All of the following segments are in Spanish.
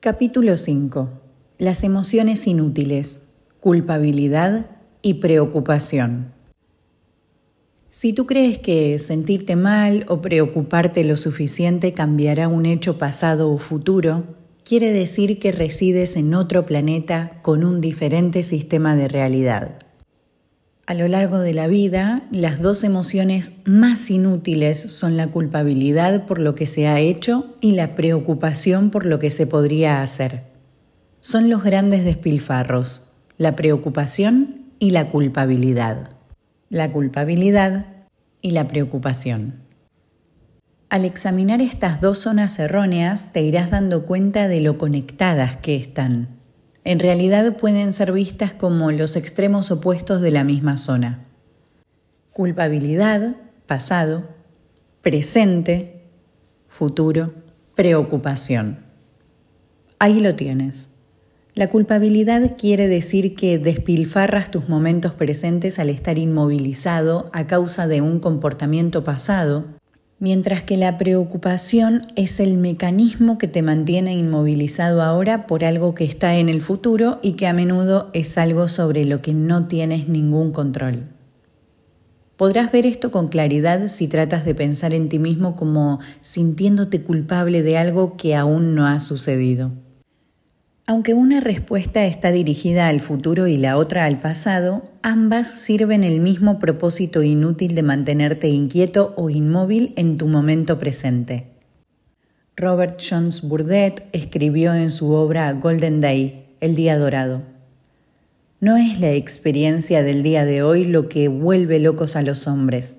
Capítulo 5. Las emociones inútiles, culpabilidad y preocupación. Si tú crees que sentirte mal o preocuparte lo suficiente cambiará un hecho pasado o futuro, quiere decir que resides en otro planeta con un diferente sistema de realidad a lo largo de la vida, las dos emociones más inútiles son la culpabilidad por lo que se ha hecho y la preocupación por lo que se podría hacer. Son los grandes despilfarros, la preocupación y la culpabilidad. La culpabilidad y la preocupación. Al examinar estas dos zonas erróneas te irás dando cuenta de lo conectadas que están en realidad pueden ser vistas como los extremos opuestos de la misma zona. Culpabilidad, pasado, presente, futuro, preocupación. Ahí lo tienes. La culpabilidad quiere decir que despilfarras tus momentos presentes al estar inmovilizado a causa de un comportamiento pasado mientras que la preocupación es el mecanismo que te mantiene inmovilizado ahora por algo que está en el futuro y que a menudo es algo sobre lo que no tienes ningún control. Podrás ver esto con claridad si tratas de pensar en ti mismo como sintiéndote culpable de algo que aún no ha sucedido. Aunque una respuesta está dirigida al futuro y la otra al pasado, ambas sirven el mismo propósito inútil de mantenerte inquieto o inmóvil en tu momento presente. Robert Jones Burdett escribió en su obra Golden Day, El Día Dorado. No es la experiencia del día de hoy lo que vuelve locos a los hombres,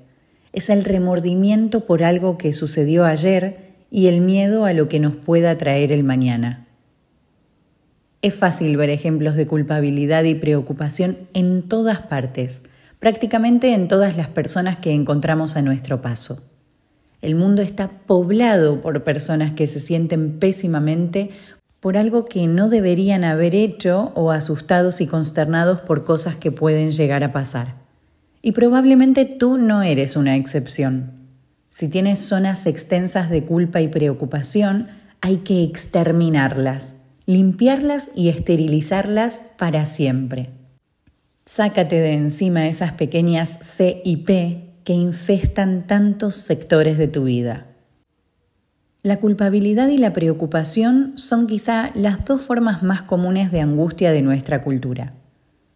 es el remordimiento por algo que sucedió ayer y el miedo a lo que nos pueda traer el mañana. Es fácil ver ejemplos de culpabilidad y preocupación en todas partes, prácticamente en todas las personas que encontramos a nuestro paso. El mundo está poblado por personas que se sienten pésimamente por algo que no deberían haber hecho o asustados y consternados por cosas que pueden llegar a pasar. Y probablemente tú no eres una excepción. Si tienes zonas extensas de culpa y preocupación, hay que exterminarlas limpiarlas y esterilizarlas para siempre. Sácate de encima esas pequeñas C y P que infestan tantos sectores de tu vida. La culpabilidad y la preocupación son quizá las dos formas más comunes de angustia de nuestra cultura.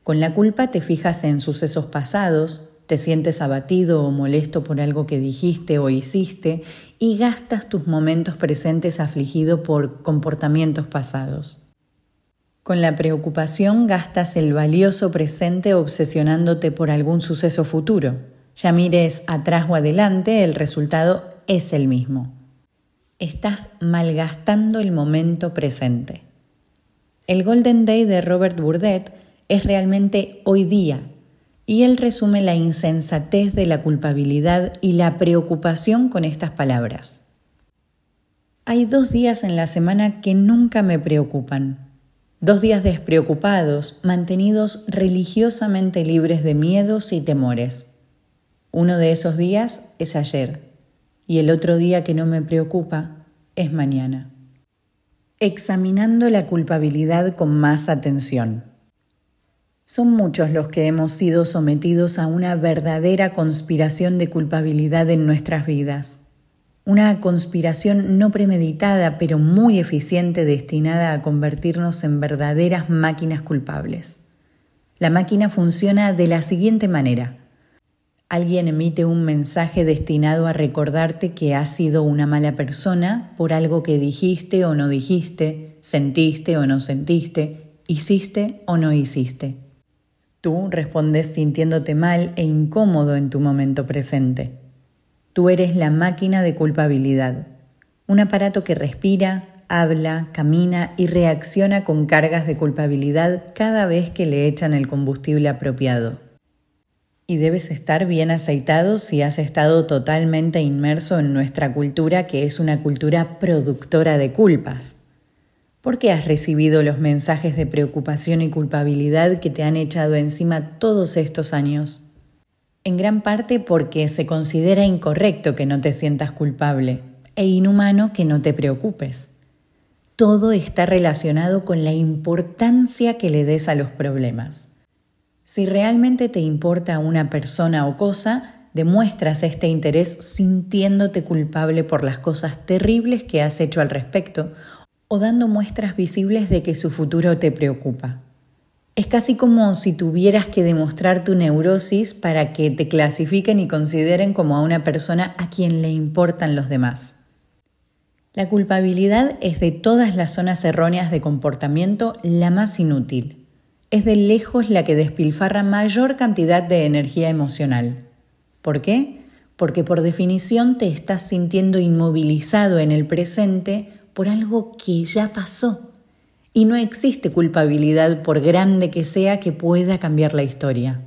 Con la culpa te fijas en sucesos pasados, te sientes abatido o molesto por algo que dijiste o hiciste y gastas tus momentos presentes afligido por comportamientos pasados. Con la preocupación gastas el valioso presente obsesionándote por algún suceso futuro. Ya mires atrás o adelante, el resultado es el mismo. Estás malgastando el momento presente. El Golden Day de Robert Burdett es realmente hoy día y él resume la insensatez de la culpabilidad y la preocupación con estas palabras. Hay dos días en la semana que nunca me preocupan. Dos días despreocupados, mantenidos religiosamente libres de miedos y temores. Uno de esos días es ayer y el otro día que no me preocupa es mañana. Examinando la culpabilidad con más atención. Son muchos los que hemos sido sometidos a una verdadera conspiración de culpabilidad en nuestras vidas. Una conspiración no premeditada pero muy eficiente destinada a convertirnos en verdaderas máquinas culpables. La máquina funciona de la siguiente manera. Alguien emite un mensaje destinado a recordarte que has sido una mala persona por algo que dijiste o no dijiste, sentiste o no sentiste, hiciste o no hiciste. Tú respondes sintiéndote mal e incómodo en tu momento presente. Tú eres la máquina de culpabilidad, un aparato que respira, habla, camina y reacciona con cargas de culpabilidad cada vez que le echan el combustible apropiado. Y debes estar bien aceitado si has estado totalmente inmerso en nuestra cultura, que es una cultura productora de culpas. ¿Por qué has recibido los mensajes de preocupación y culpabilidad que te han echado encima todos estos años? En gran parte porque se considera incorrecto que no te sientas culpable e inhumano que no te preocupes. Todo está relacionado con la importancia que le des a los problemas. Si realmente te importa una persona o cosa, demuestras este interés sintiéndote culpable por las cosas terribles que has hecho al respecto o dando muestras visibles de que su futuro te preocupa. Es casi como si tuvieras que demostrar tu neurosis para que te clasifiquen y consideren como a una persona a quien le importan los demás. La culpabilidad es de todas las zonas erróneas de comportamiento la más inútil. Es de lejos la que despilfarra mayor cantidad de energía emocional. ¿Por qué? Porque por definición te estás sintiendo inmovilizado en el presente por algo que ya pasó. Y no existe culpabilidad, por grande que sea, que pueda cambiar la historia.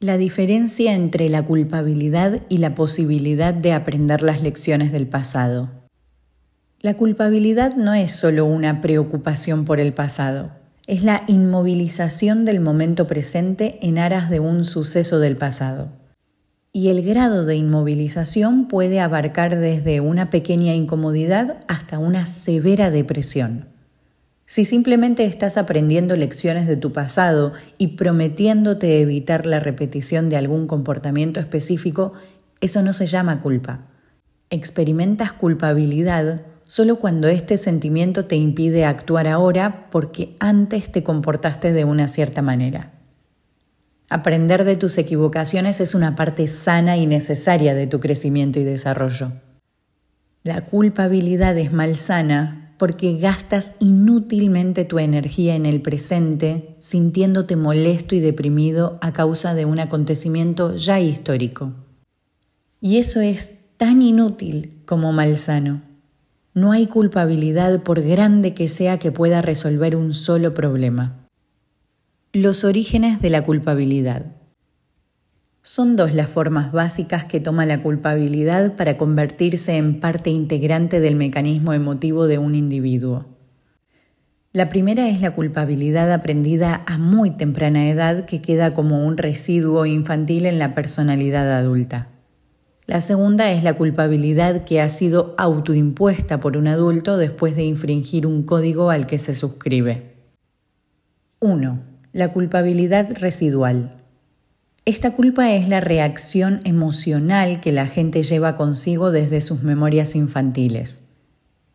La diferencia entre la culpabilidad y la posibilidad de aprender las lecciones del pasado. La culpabilidad no es solo una preocupación por el pasado, es la inmovilización del momento presente en aras de un suceso del pasado y el grado de inmovilización puede abarcar desde una pequeña incomodidad hasta una severa depresión. Si simplemente estás aprendiendo lecciones de tu pasado y prometiéndote evitar la repetición de algún comportamiento específico, eso no se llama culpa. Experimentas culpabilidad solo cuando este sentimiento te impide actuar ahora porque antes te comportaste de una cierta manera. Aprender de tus equivocaciones es una parte sana y necesaria de tu crecimiento y desarrollo. La culpabilidad es malsana porque gastas inútilmente tu energía en el presente, sintiéndote molesto y deprimido a causa de un acontecimiento ya histórico. Y eso es tan inútil como malsano. No hay culpabilidad por grande que sea que pueda resolver un solo problema. Los orígenes de la culpabilidad. Son dos las formas básicas que toma la culpabilidad para convertirse en parte integrante del mecanismo emotivo de un individuo. La primera es la culpabilidad aprendida a muy temprana edad que queda como un residuo infantil en la personalidad adulta. La segunda es la culpabilidad que ha sido autoimpuesta por un adulto después de infringir un código al que se suscribe. 1. La culpabilidad residual. Esta culpa es la reacción emocional que la gente lleva consigo desde sus memorias infantiles.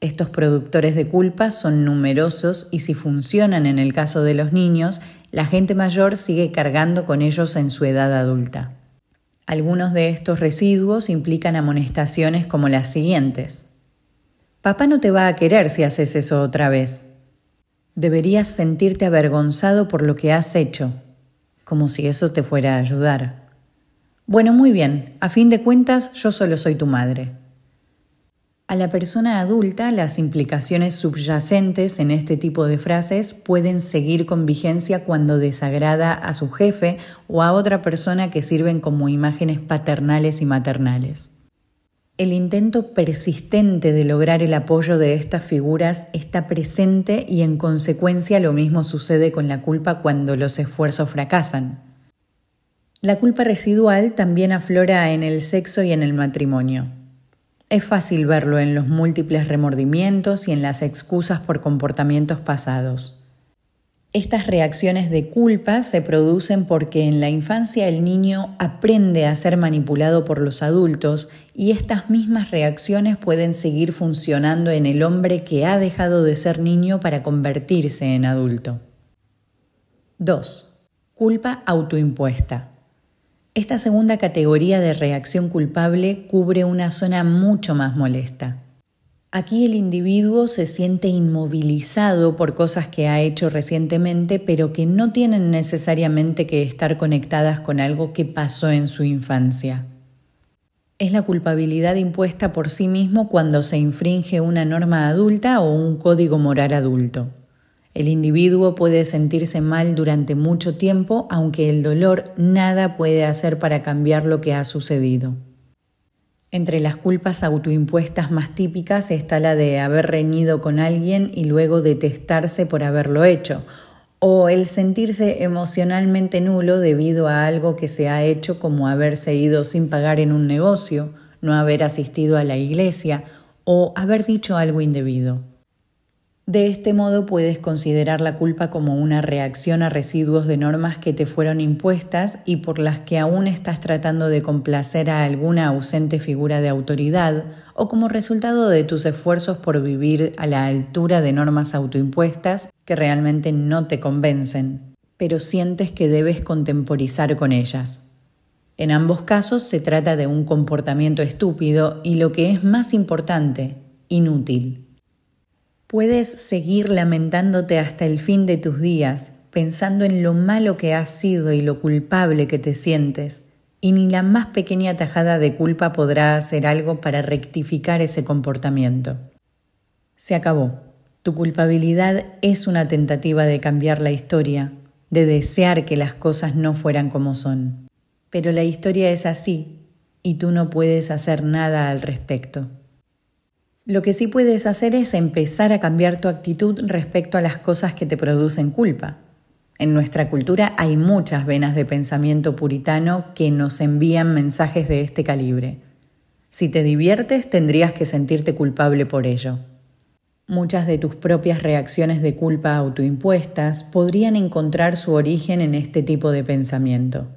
Estos productores de culpa son numerosos y si funcionan en el caso de los niños, la gente mayor sigue cargando con ellos en su edad adulta. Algunos de estos residuos implican amonestaciones como las siguientes. Papá no te va a querer si haces eso otra vez deberías sentirte avergonzado por lo que has hecho, como si eso te fuera a ayudar. Bueno, muy bien, a fin de cuentas yo solo soy tu madre. A la persona adulta las implicaciones subyacentes en este tipo de frases pueden seguir con vigencia cuando desagrada a su jefe o a otra persona que sirven como imágenes paternales y maternales. El intento persistente de lograr el apoyo de estas figuras está presente y en consecuencia lo mismo sucede con la culpa cuando los esfuerzos fracasan. La culpa residual también aflora en el sexo y en el matrimonio. Es fácil verlo en los múltiples remordimientos y en las excusas por comportamientos pasados. Estas reacciones de culpa se producen porque en la infancia el niño aprende a ser manipulado por los adultos y estas mismas reacciones pueden seguir funcionando en el hombre que ha dejado de ser niño para convertirse en adulto. 2. Culpa autoimpuesta. Esta segunda categoría de reacción culpable cubre una zona mucho más molesta. Aquí el individuo se siente inmovilizado por cosas que ha hecho recientemente, pero que no tienen necesariamente que estar conectadas con algo que pasó en su infancia. Es la culpabilidad impuesta por sí mismo cuando se infringe una norma adulta o un código moral adulto. El individuo puede sentirse mal durante mucho tiempo, aunque el dolor nada puede hacer para cambiar lo que ha sucedido. Entre las culpas autoimpuestas más típicas está la de haber reñido con alguien y luego detestarse por haberlo hecho, o el sentirse emocionalmente nulo debido a algo que se ha hecho como haberse ido sin pagar en un negocio, no haber asistido a la iglesia o haber dicho algo indebido. De este modo puedes considerar la culpa como una reacción a residuos de normas que te fueron impuestas y por las que aún estás tratando de complacer a alguna ausente figura de autoridad o como resultado de tus esfuerzos por vivir a la altura de normas autoimpuestas que realmente no te convencen, pero sientes que debes contemporizar con ellas. En ambos casos se trata de un comportamiento estúpido y lo que es más importante, inútil. Puedes seguir lamentándote hasta el fin de tus días, pensando en lo malo que has sido y lo culpable que te sientes, y ni la más pequeña tajada de culpa podrá hacer algo para rectificar ese comportamiento. Se acabó. Tu culpabilidad es una tentativa de cambiar la historia, de desear que las cosas no fueran como son. Pero la historia es así, y tú no puedes hacer nada al respecto. Lo que sí puedes hacer es empezar a cambiar tu actitud respecto a las cosas que te producen culpa. En nuestra cultura hay muchas venas de pensamiento puritano que nos envían mensajes de este calibre. Si te diviertes, tendrías que sentirte culpable por ello. Muchas de tus propias reacciones de culpa autoimpuestas podrían encontrar su origen en este tipo de pensamiento.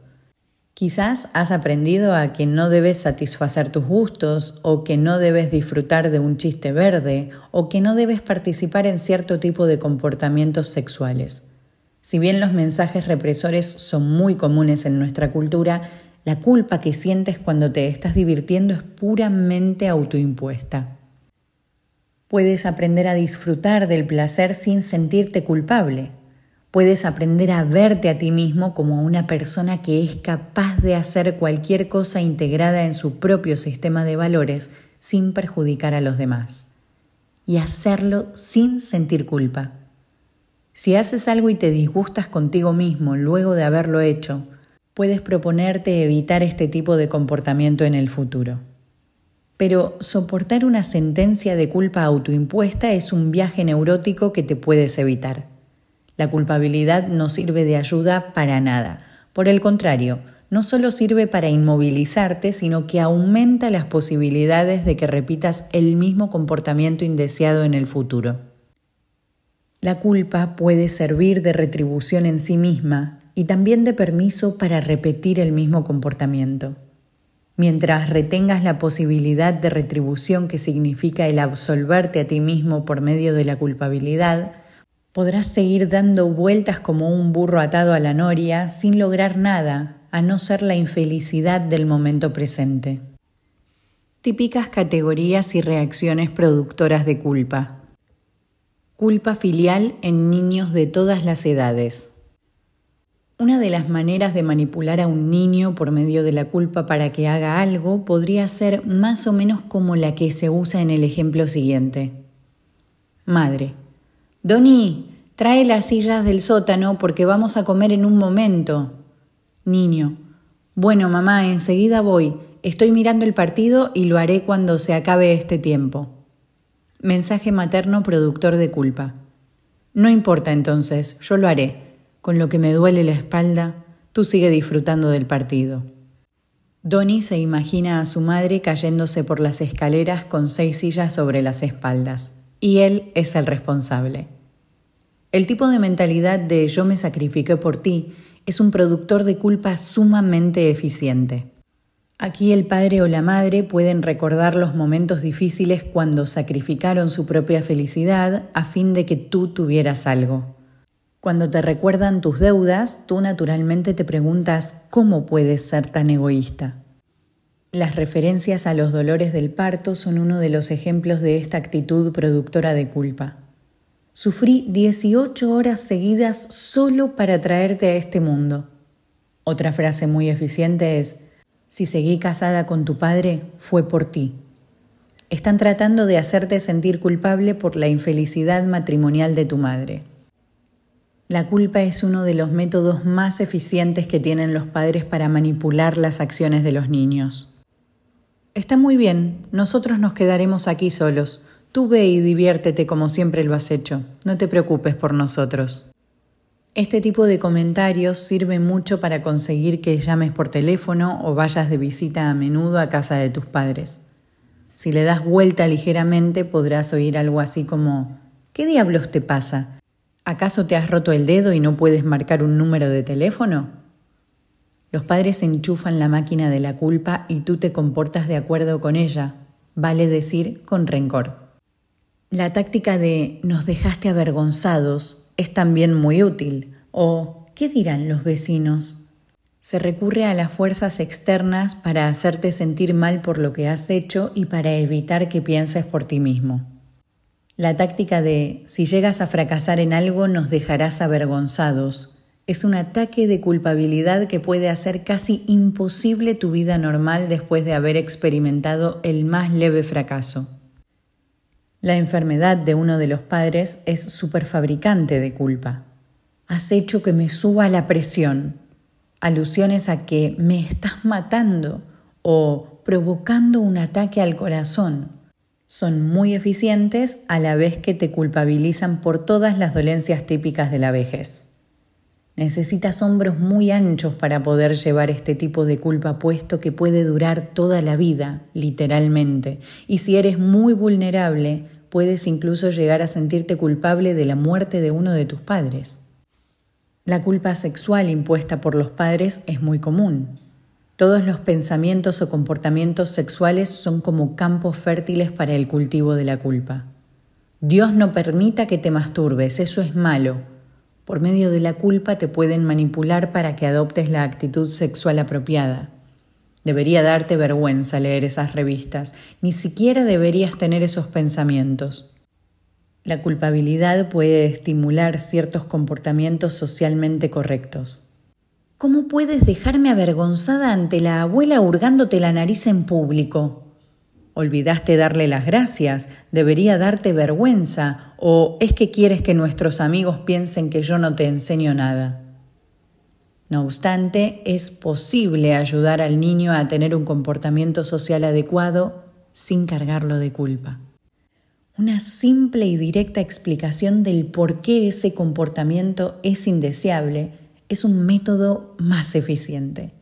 Quizás has aprendido a que no debes satisfacer tus gustos o que no debes disfrutar de un chiste verde o que no debes participar en cierto tipo de comportamientos sexuales. Si bien los mensajes represores son muy comunes en nuestra cultura, la culpa que sientes cuando te estás divirtiendo es puramente autoimpuesta. Puedes aprender a disfrutar del placer sin sentirte culpable, Puedes aprender a verte a ti mismo como una persona que es capaz de hacer cualquier cosa integrada en su propio sistema de valores sin perjudicar a los demás. Y hacerlo sin sentir culpa. Si haces algo y te disgustas contigo mismo luego de haberlo hecho, puedes proponerte evitar este tipo de comportamiento en el futuro. Pero soportar una sentencia de culpa autoimpuesta es un viaje neurótico que te puedes evitar. La culpabilidad no sirve de ayuda para nada. Por el contrario, no solo sirve para inmovilizarte, sino que aumenta las posibilidades de que repitas el mismo comportamiento indeseado en el futuro. La culpa puede servir de retribución en sí misma y también de permiso para repetir el mismo comportamiento. Mientras retengas la posibilidad de retribución que significa el absolverte a ti mismo por medio de la culpabilidad, Podrás seguir dando vueltas como un burro atado a la noria sin lograr nada, a no ser la infelicidad del momento presente. Típicas categorías y reacciones productoras de culpa. Culpa filial en niños de todas las edades. Una de las maneras de manipular a un niño por medio de la culpa para que haga algo podría ser más o menos como la que se usa en el ejemplo siguiente. Madre. Donnie, Trae las sillas del sótano porque vamos a comer en un momento. Niño. Bueno, mamá, enseguida voy. Estoy mirando el partido y lo haré cuando se acabe este tiempo. Mensaje materno productor de culpa. No importa entonces, yo lo haré. Con lo que me duele la espalda, tú sigue disfrutando del partido. Donnie se imagina a su madre cayéndose por las escaleras con seis sillas sobre las espaldas, y él es el responsable. El tipo de mentalidad de yo me sacrifiqué por ti es un productor de culpa sumamente eficiente. Aquí el padre o la madre pueden recordar los momentos difíciles cuando sacrificaron su propia felicidad a fin de que tú tuvieras algo. Cuando te recuerdan tus deudas, tú naturalmente te preguntas cómo puedes ser tan egoísta. Las referencias a los dolores del parto son uno de los ejemplos de esta actitud productora de culpa. Sufrí 18 horas seguidas solo para traerte a este mundo. Otra frase muy eficiente es, si seguí casada con tu padre, fue por ti. Están tratando de hacerte sentir culpable por la infelicidad matrimonial de tu madre. La culpa es uno de los métodos más eficientes que tienen los padres para manipular las acciones de los niños. Está muy bien, nosotros nos quedaremos aquí solos. Tú ve y diviértete como siempre lo has hecho, no te preocupes por nosotros. Este tipo de comentarios sirve mucho para conseguir que llames por teléfono o vayas de visita a menudo a casa de tus padres. Si le das vuelta ligeramente podrás oír algo así como ¿Qué diablos te pasa? ¿Acaso te has roto el dedo y no puedes marcar un número de teléfono? Los padres enchufan la máquina de la culpa y tú te comportas de acuerdo con ella, vale decir, con rencor. La táctica de nos dejaste avergonzados es también muy útil o ¿qué dirán los vecinos? Se recurre a las fuerzas externas para hacerte sentir mal por lo que has hecho y para evitar que pienses por ti mismo. La táctica de si llegas a fracasar en algo nos dejarás avergonzados es un ataque de culpabilidad que puede hacer casi imposible tu vida normal después de haber experimentado el más leve fracaso. La enfermedad de uno de los padres es superfabricante de culpa. Has hecho que me suba la presión. Alusiones a que me estás matando o provocando un ataque al corazón. Son muy eficientes a la vez que te culpabilizan por todas las dolencias típicas de la vejez. Necesitas hombros muy anchos para poder llevar este tipo de culpa puesto que puede durar toda la vida, literalmente. Y si eres muy vulnerable, puedes incluso llegar a sentirte culpable de la muerte de uno de tus padres. La culpa sexual impuesta por los padres es muy común. Todos los pensamientos o comportamientos sexuales son como campos fértiles para el cultivo de la culpa. Dios no permita que te masturbes, eso es malo. Por medio de la culpa te pueden manipular para que adoptes la actitud sexual apropiada. Debería darte vergüenza leer esas revistas, ni siquiera deberías tener esos pensamientos. La culpabilidad puede estimular ciertos comportamientos socialmente correctos. ¿Cómo puedes dejarme avergonzada ante la abuela hurgándote la nariz en público? ¿Olvidaste darle las gracias? ¿Debería darte vergüenza? ¿O es que quieres que nuestros amigos piensen que yo no te enseño nada? No obstante, es posible ayudar al niño a tener un comportamiento social adecuado sin cargarlo de culpa. Una simple y directa explicación del por qué ese comportamiento es indeseable es un método más eficiente.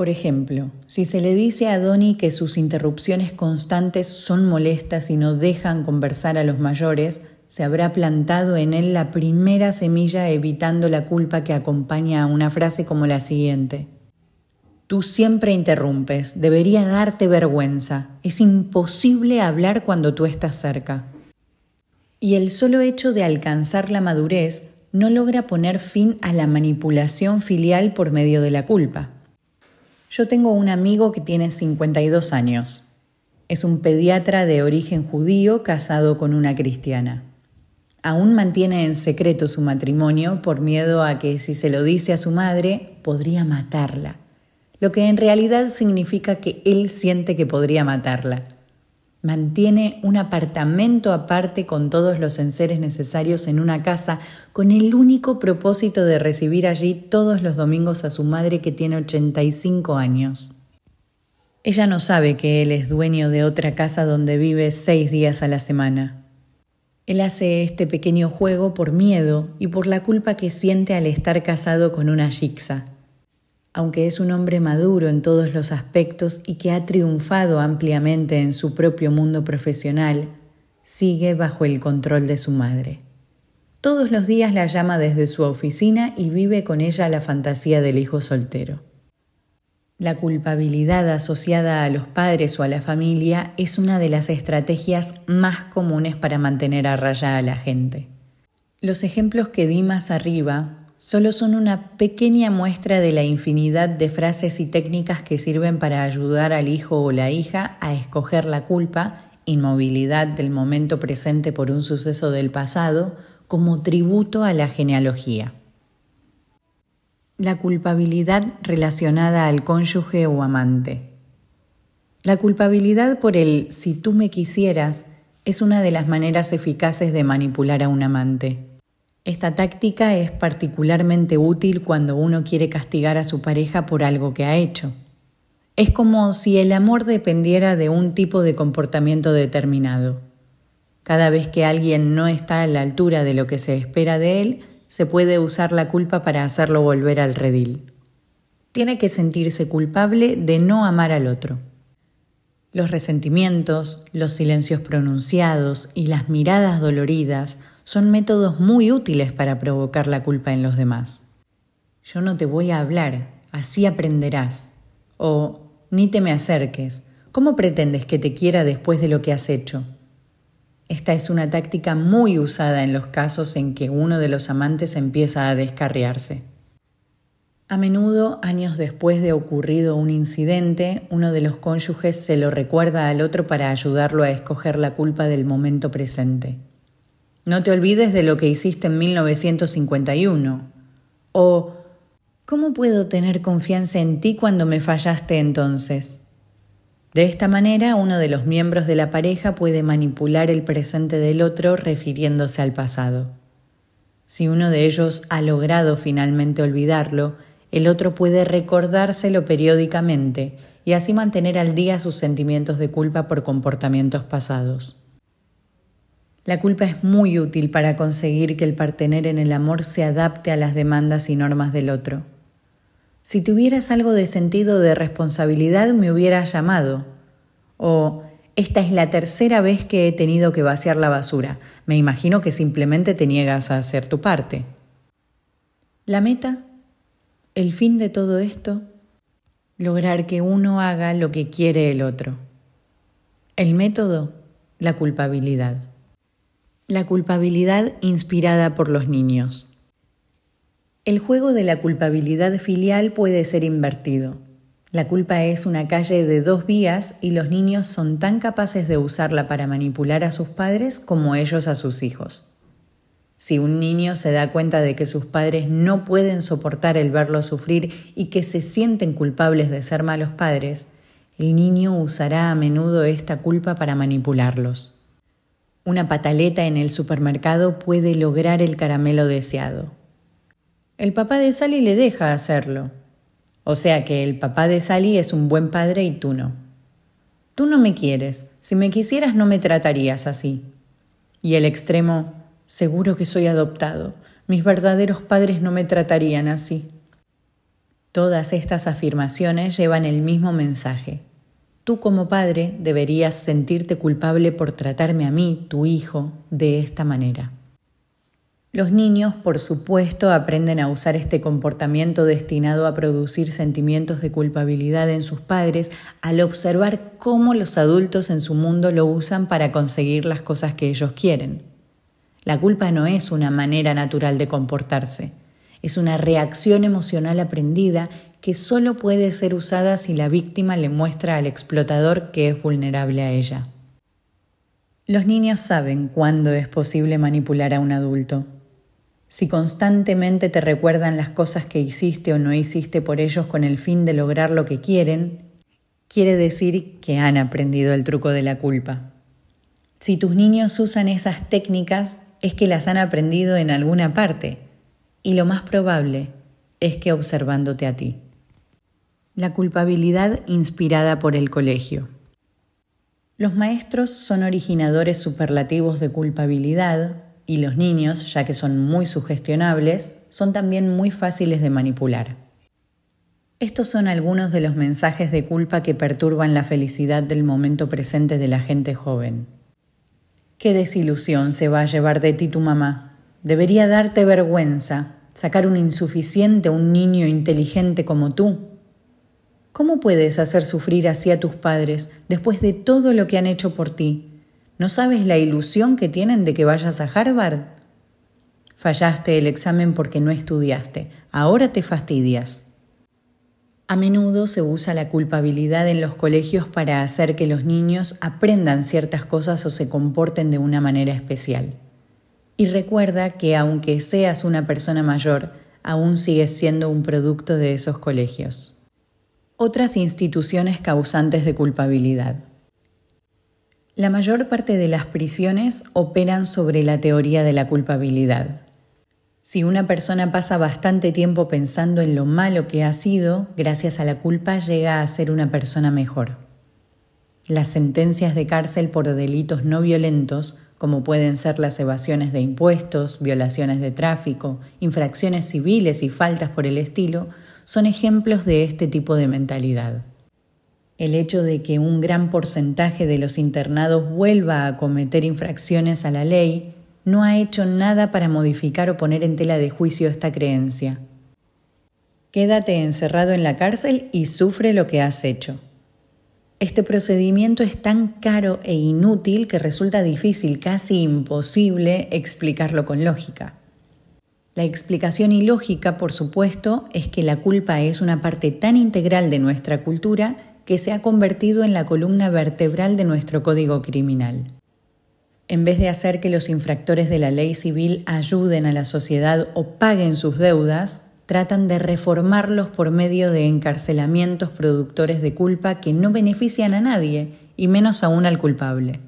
Por ejemplo, si se le dice a Donnie que sus interrupciones constantes son molestas y no dejan conversar a los mayores, se habrá plantado en él la primera semilla evitando la culpa que acompaña a una frase como la siguiente. Tú siempre interrumpes, debería darte vergüenza, es imposible hablar cuando tú estás cerca. Y el solo hecho de alcanzar la madurez no logra poner fin a la manipulación filial por medio de la culpa. Yo tengo un amigo que tiene 52 años. Es un pediatra de origen judío casado con una cristiana. Aún mantiene en secreto su matrimonio por miedo a que si se lo dice a su madre podría matarla, lo que en realidad significa que él siente que podría matarla. Mantiene un apartamento aparte con todos los enseres necesarios en una casa con el único propósito de recibir allí todos los domingos a su madre que tiene 85 años. Ella no sabe que él es dueño de otra casa donde vive seis días a la semana. Él hace este pequeño juego por miedo y por la culpa que siente al estar casado con una yiksa aunque es un hombre maduro en todos los aspectos y que ha triunfado ampliamente en su propio mundo profesional, sigue bajo el control de su madre. Todos los días la llama desde su oficina y vive con ella la fantasía del hijo soltero. La culpabilidad asociada a los padres o a la familia es una de las estrategias más comunes para mantener a raya a la gente. Los ejemplos que di más arriba solo son una pequeña muestra de la infinidad de frases y técnicas que sirven para ayudar al hijo o la hija a escoger la culpa, inmovilidad del momento presente por un suceso del pasado, como tributo a la genealogía. La culpabilidad relacionada al cónyuge o amante. La culpabilidad por el si tú me quisieras es una de las maneras eficaces de manipular a un amante. Esta táctica es particularmente útil cuando uno quiere castigar a su pareja por algo que ha hecho. Es como si el amor dependiera de un tipo de comportamiento determinado. Cada vez que alguien no está a la altura de lo que se espera de él, se puede usar la culpa para hacerlo volver al redil. Tiene que sentirse culpable de no amar al otro. Los resentimientos, los silencios pronunciados y las miradas doloridas son métodos muy útiles para provocar la culpa en los demás. Yo no te voy a hablar, así aprenderás. O ni te me acerques, ¿cómo pretendes que te quiera después de lo que has hecho? Esta es una táctica muy usada en los casos en que uno de los amantes empieza a descarriarse. A menudo, años después de ocurrido un incidente, uno de los cónyuges se lo recuerda al otro para ayudarlo a escoger la culpa del momento presente. No te olvides de lo que hiciste en 1951. O, ¿cómo puedo tener confianza en ti cuando me fallaste entonces? De esta manera, uno de los miembros de la pareja puede manipular el presente del otro refiriéndose al pasado. Si uno de ellos ha logrado finalmente olvidarlo, el otro puede recordárselo periódicamente y así mantener al día sus sentimientos de culpa por comportamientos pasados. La culpa es muy útil para conseguir que el partener en el amor se adapte a las demandas y normas del otro. Si tuvieras algo de sentido de responsabilidad me hubieras llamado. O esta es la tercera vez que he tenido que vaciar la basura. Me imagino que simplemente te niegas a hacer tu parte. La meta, el fin de todo esto, lograr que uno haga lo que quiere el otro. El método, la culpabilidad. La culpabilidad inspirada por los niños. El juego de la culpabilidad filial puede ser invertido. La culpa es una calle de dos vías y los niños son tan capaces de usarla para manipular a sus padres como ellos a sus hijos. Si un niño se da cuenta de que sus padres no pueden soportar el verlo sufrir y que se sienten culpables de ser malos padres, el niño usará a menudo esta culpa para manipularlos. Una pataleta en el supermercado puede lograr el caramelo deseado. El papá de Sally le deja hacerlo. O sea que el papá de Sally es un buen padre y tú no. Tú no me quieres. Si me quisieras no me tratarías así. Y el extremo, seguro que soy adoptado. Mis verdaderos padres no me tratarían así. Todas estas afirmaciones llevan el mismo mensaje como padre deberías sentirte culpable por tratarme a mí, tu hijo, de esta manera. Los niños, por supuesto, aprenden a usar este comportamiento destinado a producir sentimientos de culpabilidad en sus padres al observar cómo los adultos en su mundo lo usan para conseguir las cosas que ellos quieren. La culpa no es una manera natural de comportarse, es una reacción emocional aprendida que solo puede ser usada si la víctima le muestra al explotador que es vulnerable a ella. Los niños saben cuándo es posible manipular a un adulto. Si constantemente te recuerdan las cosas que hiciste o no hiciste por ellos con el fin de lograr lo que quieren, quiere decir que han aprendido el truco de la culpa. Si tus niños usan esas técnicas, es que las han aprendido en alguna parte, y lo más probable es que observándote a ti. La culpabilidad inspirada por el colegio. Los maestros son originadores superlativos de culpabilidad y los niños, ya que son muy sugestionables, son también muy fáciles de manipular. Estos son algunos de los mensajes de culpa que perturban la felicidad del momento presente de la gente joven. Qué desilusión se va a llevar de ti tu mamá. Debería darte vergüenza sacar un insuficiente a un niño inteligente como tú. ¿Cómo puedes hacer sufrir así a tus padres después de todo lo que han hecho por ti? ¿No sabes la ilusión que tienen de que vayas a Harvard? Fallaste el examen porque no estudiaste. Ahora te fastidias. A menudo se usa la culpabilidad en los colegios para hacer que los niños aprendan ciertas cosas o se comporten de una manera especial. Y recuerda que aunque seas una persona mayor, aún sigues siendo un producto de esos colegios otras instituciones causantes de culpabilidad. La mayor parte de las prisiones operan sobre la teoría de la culpabilidad. Si una persona pasa bastante tiempo pensando en lo malo que ha sido, gracias a la culpa llega a ser una persona mejor. Las sentencias de cárcel por delitos no violentos, como pueden ser las evasiones de impuestos, violaciones de tráfico, infracciones civiles y faltas por el estilo, son ejemplos de este tipo de mentalidad. El hecho de que un gran porcentaje de los internados vuelva a cometer infracciones a la ley no ha hecho nada para modificar o poner en tela de juicio esta creencia. Quédate encerrado en la cárcel y sufre lo que has hecho. Este procedimiento es tan caro e inútil que resulta difícil, casi imposible, explicarlo con lógica. La explicación ilógica, por supuesto, es que la culpa es una parte tan integral de nuestra cultura que se ha convertido en la columna vertebral de nuestro código criminal. En vez de hacer que los infractores de la ley civil ayuden a la sociedad o paguen sus deudas, tratan de reformarlos por medio de encarcelamientos productores de culpa que no benefician a nadie, y menos aún al culpable.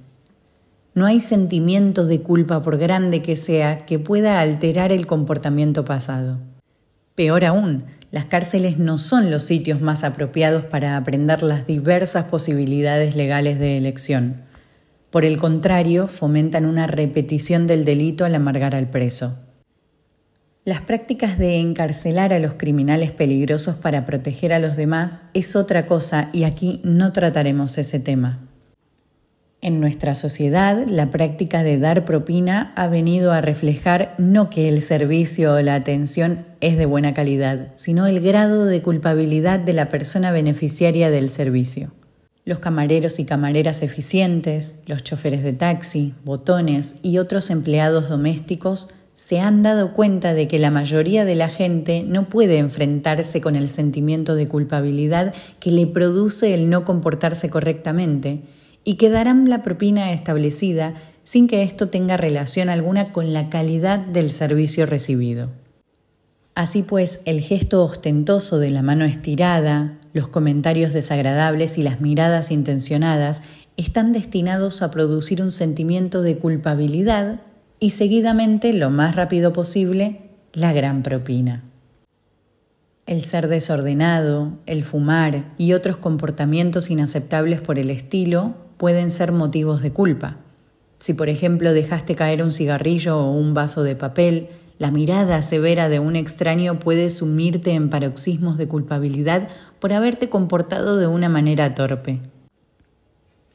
No hay sentimiento de culpa, por grande que sea, que pueda alterar el comportamiento pasado. Peor aún, las cárceles no son los sitios más apropiados para aprender las diversas posibilidades legales de elección. Por el contrario, fomentan una repetición del delito al amargar al preso. Las prácticas de encarcelar a los criminales peligrosos para proteger a los demás es otra cosa y aquí no trataremos ese tema. En nuestra sociedad, la práctica de dar propina ha venido a reflejar no que el servicio o la atención es de buena calidad, sino el grado de culpabilidad de la persona beneficiaria del servicio. Los camareros y camareras eficientes, los choferes de taxi, botones y otros empleados domésticos se han dado cuenta de que la mayoría de la gente no puede enfrentarse con el sentimiento de culpabilidad que le produce el no comportarse correctamente y quedarán la propina establecida sin que esto tenga relación alguna con la calidad del servicio recibido. Así pues, el gesto ostentoso de la mano estirada, los comentarios desagradables y las miradas intencionadas están destinados a producir un sentimiento de culpabilidad y seguidamente, lo más rápido posible, la gran propina. El ser desordenado, el fumar y otros comportamientos inaceptables por el estilo pueden ser motivos de culpa. Si por ejemplo dejaste caer un cigarrillo o un vaso de papel, la mirada severa de un extraño puede sumirte en paroxismos de culpabilidad por haberte comportado de una manera torpe.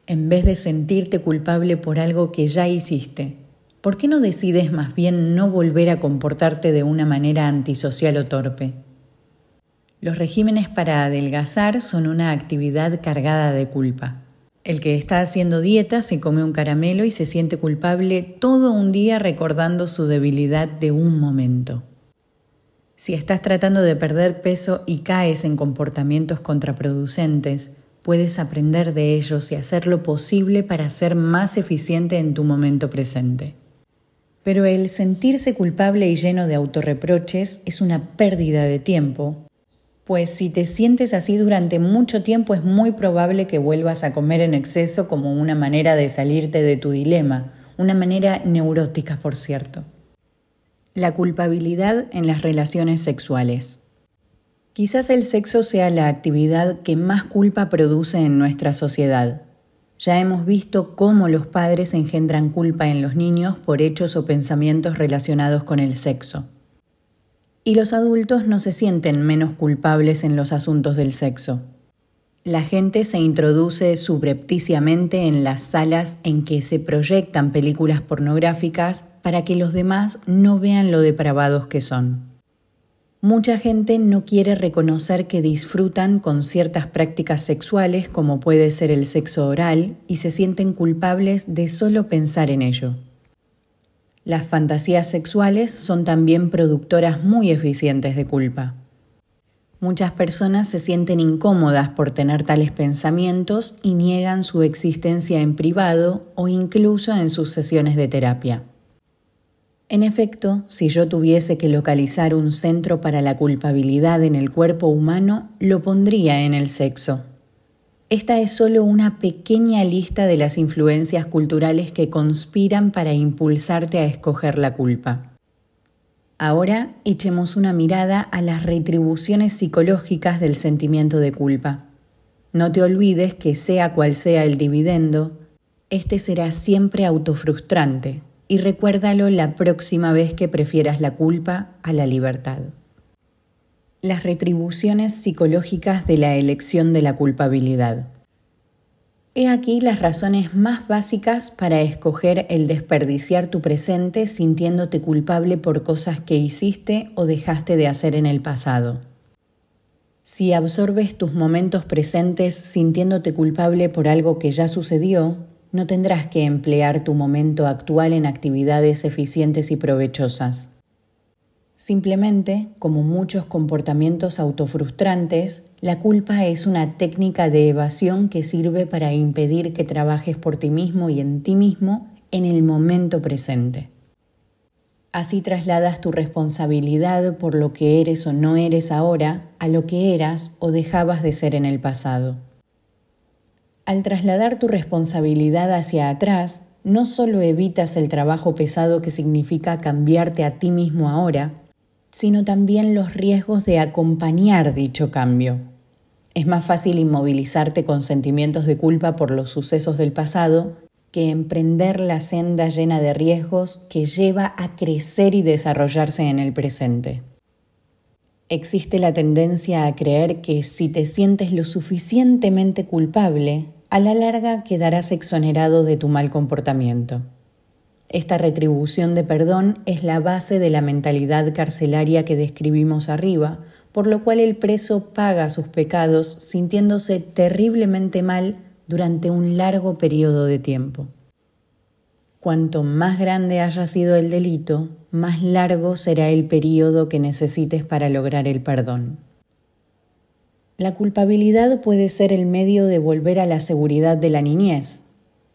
En vez de sentirte culpable por algo que ya hiciste, ¿por qué no decides más bien no volver a comportarte de una manera antisocial o torpe? Los regímenes para adelgazar son una actividad cargada de culpa. El que está haciendo dieta se come un caramelo y se siente culpable todo un día recordando su debilidad de un momento. Si estás tratando de perder peso y caes en comportamientos contraproducentes, puedes aprender de ellos y hacer lo posible para ser más eficiente en tu momento presente. Pero el sentirse culpable y lleno de autorreproches es una pérdida de tiempo pues si te sientes así durante mucho tiempo es muy probable que vuelvas a comer en exceso como una manera de salirte de tu dilema, una manera neurótica, por cierto. La culpabilidad en las relaciones sexuales. Quizás el sexo sea la actividad que más culpa produce en nuestra sociedad. Ya hemos visto cómo los padres engendran culpa en los niños por hechos o pensamientos relacionados con el sexo y los adultos no se sienten menos culpables en los asuntos del sexo. La gente se introduce subrepticiamente en las salas en que se proyectan películas pornográficas para que los demás no vean lo depravados que son. Mucha gente no quiere reconocer que disfrutan con ciertas prácticas sexuales como puede ser el sexo oral y se sienten culpables de solo pensar en ello. Las fantasías sexuales son también productoras muy eficientes de culpa. Muchas personas se sienten incómodas por tener tales pensamientos y niegan su existencia en privado o incluso en sus sesiones de terapia. En efecto, si yo tuviese que localizar un centro para la culpabilidad en el cuerpo humano, lo pondría en el sexo. Esta es solo una pequeña lista de las influencias culturales que conspiran para impulsarte a escoger la culpa. Ahora echemos una mirada a las retribuciones psicológicas del sentimiento de culpa. No te olvides que sea cual sea el dividendo, este será siempre autofrustrante y recuérdalo la próxima vez que prefieras la culpa a la libertad. Las retribuciones psicológicas de la elección de la culpabilidad. He aquí las razones más básicas para escoger el desperdiciar tu presente sintiéndote culpable por cosas que hiciste o dejaste de hacer en el pasado. Si absorbes tus momentos presentes sintiéndote culpable por algo que ya sucedió, no tendrás que emplear tu momento actual en actividades eficientes y provechosas. Simplemente, como muchos comportamientos autofrustrantes, la culpa es una técnica de evasión que sirve para impedir que trabajes por ti mismo y en ti mismo en el momento presente. Así trasladas tu responsabilidad por lo que eres o no eres ahora a lo que eras o dejabas de ser en el pasado. Al trasladar tu responsabilidad hacia atrás, no solo evitas el trabajo pesado que significa cambiarte a ti mismo ahora, sino también los riesgos de acompañar dicho cambio. Es más fácil inmovilizarte con sentimientos de culpa por los sucesos del pasado que emprender la senda llena de riesgos que lleva a crecer y desarrollarse en el presente. Existe la tendencia a creer que si te sientes lo suficientemente culpable, a la larga quedarás exonerado de tu mal comportamiento. Esta retribución de perdón es la base de la mentalidad carcelaria que describimos arriba, por lo cual el preso paga sus pecados sintiéndose terriblemente mal durante un largo periodo de tiempo. Cuanto más grande haya sido el delito, más largo será el periodo que necesites para lograr el perdón. La culpabilidad puede ser el medio de volver a la seguridad de la niñez,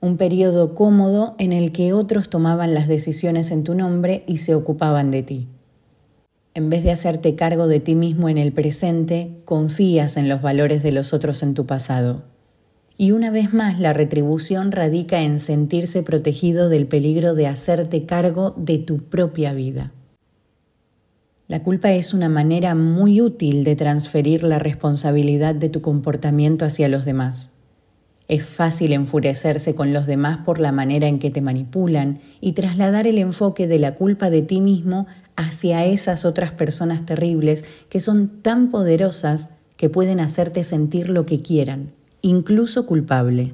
un periodo cómodo en el que otros tomaban las decisiones en tu nombre y se ocupaban de ti. En vez de hacerte cargo de ti mismo en el presente, confías en los valores de los otros en tu pasado. Y una vez más la retribución radica en sentirse protegido del peligro de hacerte cargo de tu propia vida. La culpa es una manera muy útil de transferir la responsabilidad de tu comportamiento hacia los demás. Es fácil enfurecerse con los demás por la manera en que te manipulan y trasladar el enfoque de la culpa de ti mismo hacia esas otras personas terribles que son tan poderosas que pueden hacerte sentir lo que quieran, incluso culpable.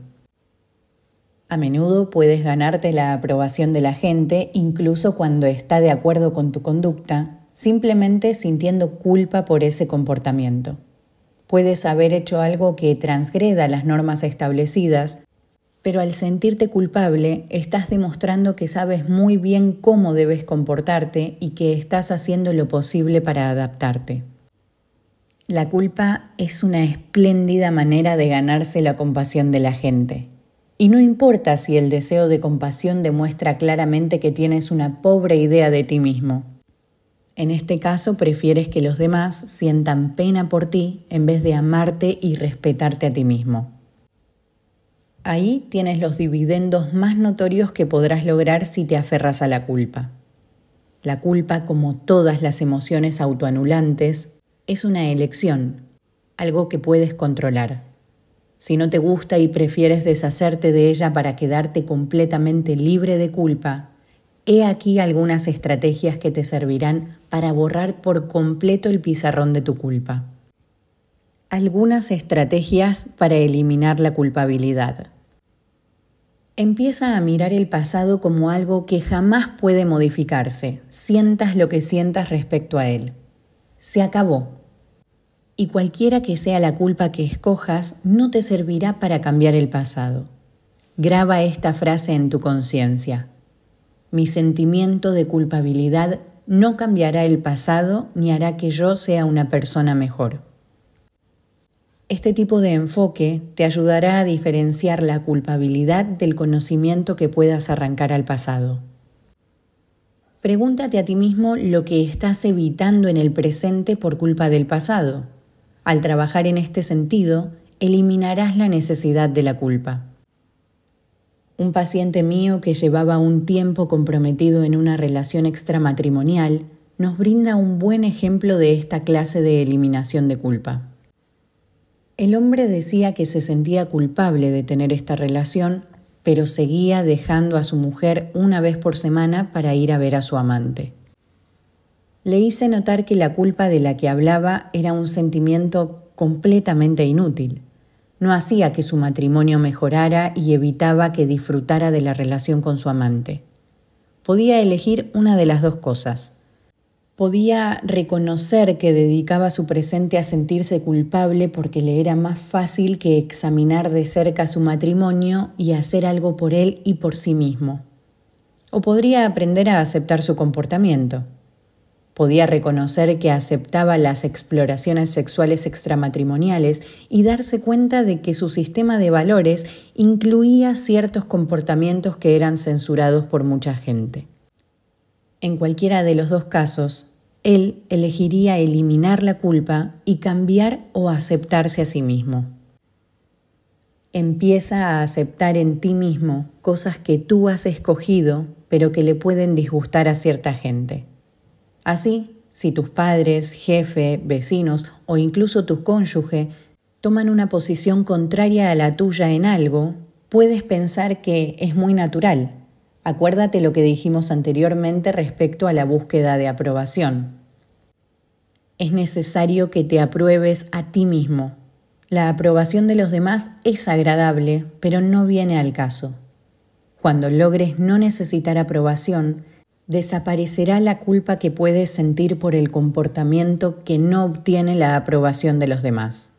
A menudo puedes ganarte la aprobación de la gente incluso cuando está de acuerdo con tu conducta, simplemente sintiendo culpa por ese comportamiento. Puedes haber hecho algo que transgreda las normas establecidas, pero al sentirte culpable estás demostrando que sabes muy bien cómo debes comportarte y que estás haciendo lo posible para adaptarte. La culpa es una espléndida manera de ganarse la compasión de la gente. Y no importa si el deseo de compasión demuestra claramente que tienes una pobre idea de ti mismo. En este caso prefieres que los demás sientan pena por ti en vez de amarte y respetarte a ti mismo. Ahí tienes los dividendos más notorios que podrás lograr si te aferras a la culpa. La culpa, como todas las emociones autoanulantes, es una elección, algo que puedes controlar. Si no te gusta y prefieres deshacerte de ella para quedarte completamente libre de culpa, He aquí algunas estrategias que te servirán para borrar por completo el pizarrón de tu culpa. Algunas estrategias para eliminar la culpabilidad. Empieza a mirar el pasado como algo que jamás puede modificarse, sientas lo que sientas respecto a él. Se acabó. Y cualquiera que sea la culpa que escojas, no te servirá para cambiar el pasado. Graba esta frase en tu conciencia mi sentimiento de culpabilidad no cambiará el pasado ni hará que yo sea una persona mejor. Este tipo de enfoque te ayudará a diferenciar la culpabilidad del conocimiento que puedas arrancar al pasado. Pregúntate a ti mismo lo que estás evitando en el presente por culpa del pasado. Al trabajar en este sentido, eliminarás la necesidad de la culpa un paciente mío que llevaba un tiempo comprometido en una relación extramatrimonial, nos brinda un buen ejemplo de esta clase de eliminación de culpa. El hombre decía que se sentía culpable de tener esta relación, pero seguía dejando a su mujer una vez por semana para ir a ver a su amante. Le hice notar que la culpa de la que hablaba era un sentimiento completamente inútil no hacía que su matrimonio mejorara y evitaba que disfrutara de la relación con su amante. Podía elegir una de las dos cosas. Podía reconocer que dedicaba su presente a sentirse culpable porque le era más fácil que examinar de cerca su matrimonio y hacer algo por él y por sí mismo. O podría aprender a aceptar su comportamiento. Podía reconocer que aceptaba las exploraciones sexuales extramatrimoniales y darse cuenta de que su sistema de valores incluía ciertos comportamientos que eran censurados por mucha gente. En cualquiera de los dos casos, él elegiría eliminar la culpa y cambiar o aceptarse a sí mismo. Empieza a aceptar en ti mismo cosas que tú has escogido pero que le pueden disgustar a cierta gente. Así, si tus padres, jefe, vecinos o incluso tu cónyuge toman una posición contraria a la tuya en algo, puedes pensar que es muy natural. Acuérdate lo que dijimos anteriormente respecto a la búsqueda de aprobación. Es necesario que te apruebes a ti mismo. La aprobación de los demás es agradable, pero no viene al caso. Cuando logres no necesitar aprobación, desaparecerá la culpa que puedes sentir por el comportamiento que no obtiene la aprobación de los demás.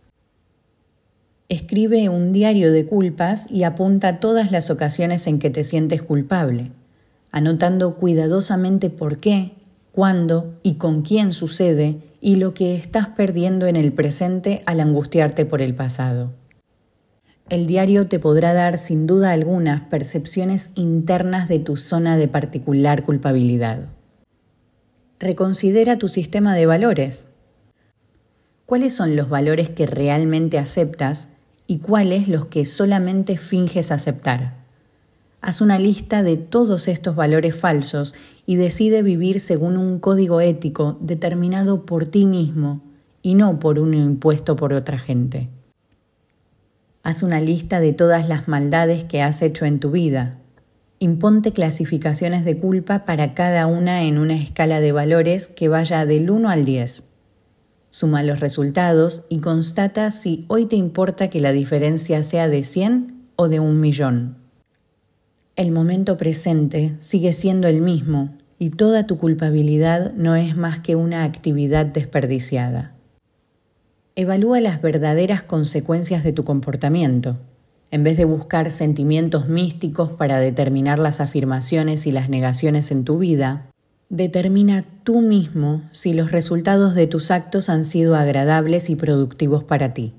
Escribe un diario de culpas y apunta todas las ocasiones en que te sientes culpable, anotando cuidadosamente por qué, cuándo y con quién sucede y lo que estás perdiendo en el presente al angustiarte por el pasado el diario te podrá dar sin duda algunas percepciones internas de tu zona de particular culpabilidad. Reconsidera tu sistema de valores. ¿Cuáles son los valores que realmente aceptas y cuáles los que solamente finges aceptar? Haz una lista de todos estos valores falsos y decide vivir según un código ético determinado por ti mismo y no por uno impuesto por otra gente. Haz una lista de todas las maldades que has hecho en tu vida. Imponte clasificaciones de culpa para cada una en una escala de valores que vaya del 1 al 10. Suma los resultados y constata si hoy te importa que la diferencia sea de 100 o de un millón. El momento presente sigue siendo el mismo y toda tu culpabilidad no es más que una actividad desperdiciada evalúa las verdaderas consecuencias de tu comportamiento, en vez de buscar sentimientos místicos para determinar las afirmaciones y las negaciones en tu vida, determina tú mismo si los resultados de tus actos han sido agradables y productivos para ti.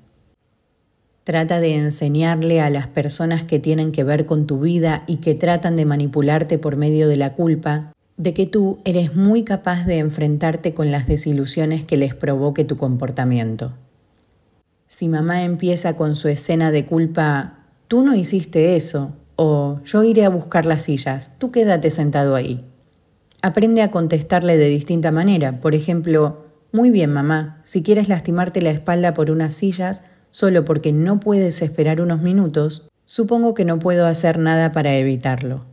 Trata de enseñarle a las personas que tienen que ver con tu vida y que tratan de manipularte por medio de la culpa, de que tú eres muy capaz de enfrentarte con las desilusiones que les provoque tu comportamiento. Si mamá empieza con su escena de culpa, tú no hiciste eso, o yo iré a buscar las sillas, tú quédate sentado ahí. Aprende a contestarle de distinta manera, por ejemplo, muy bien mamá, si quieres lastimarte la espalda por unas sillas, solo porque no puedes esperar unos minutos, supongo que no puedo hacer nada para evitarlo.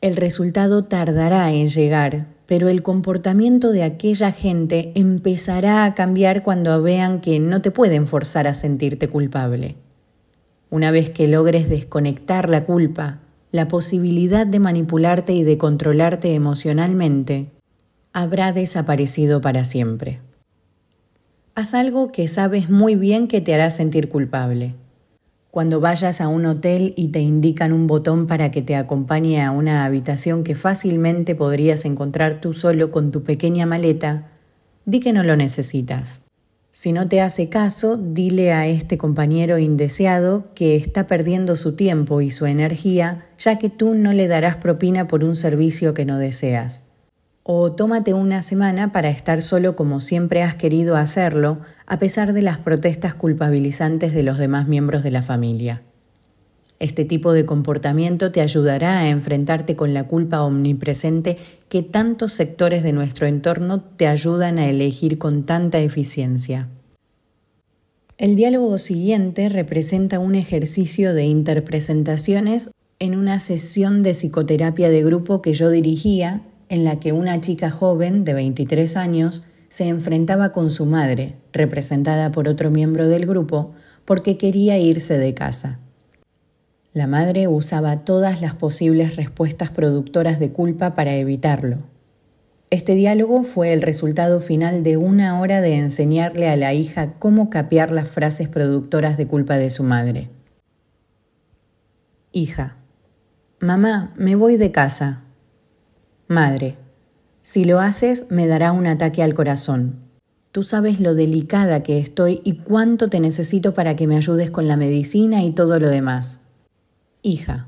El resultado tardará en llegar, pero el comportamiento de aquella gente empezará a cambiar cuando vean que no te pueden forzar a sentirte culpable. Una vez que logres desconectar la culpa, la posibilidad de manipularte y de controlarte emocionalmente habrá desaparecido para siempre. Haz algo que sabes muy bien que te hará sentir culpable cuando vayas a un hotel y te indican un botón para que te acompañe a una habitación que fácilmente podrías encontrar tú solo con tu pequeña maleta, di que no lo necesitas. Si no te hace caso, dile a este compañero indeseado que está perdiendo su tiempo y su energía, ya que tú no le darás propina por un servicio que no deseas. O tómate una semana para estar solo como siempre has querido hacerlo, a pesar de las protestas culpabilizantes de los demás miembros de la familia. Este tipo de comportamiento te ayudará a enfrentarte con la culpa omnipresente que tantos sectores de nuestro entorno te ayudan a elegir con tanta eficiencia. El diálogo siguiente representa un ejercicio de interpresentaciones en una sesión de psicoterapia de grupo que yo dirigía en la que una chica joven de 23 años se enfrentaba con su madre, representada por otro miembro del grupo, porque quería irse de casa. La madre usaba todas las posibles respuestas productoras de culpa para evitarlo. Este diálogo fue el resultado final de una hora de enseñarle a la hija cómo capear las frases productoras de culpa de su madre. Hija, mamá, me voy de casa. Madre, si lo haces me dará un ataque al corazón. Tú sabes lo delicada que estoy y cuánto te necesito para que me ayudes con la medicina y todo lo demás. Hija,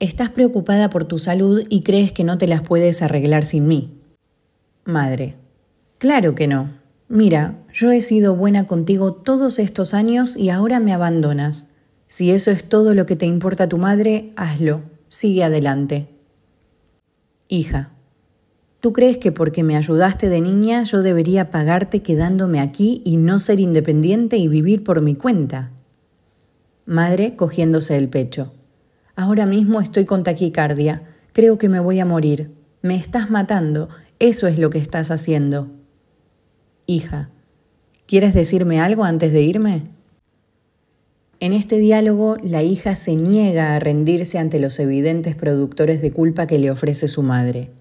estás preocupada por tu salud y crees que no te las puedes arreglar sin mí. Madre, claro que no. Mira, yo he sido buena contigo todos estos años y ahora me abandonas. Si eso es todo lo que te importa a tu madre, hazlo. Sigue adelante. Hija, ¿Tú crees que porque me ayudaste de niña yo debería pagarte quedándome aquí y no ser independiente y vivir por mi cuenta? Madre cogiéndose el pecho. Ahora mismo estoy con taquicardia. Creo que me voy a morir. Me estás matando. Eso es lo que estás haciendo. Hija, ¿quieres decirme algo antes de irme? En este diálogo, la hija se niega a rendirse ante los evidentes productores de culpa que le ofrece su madre.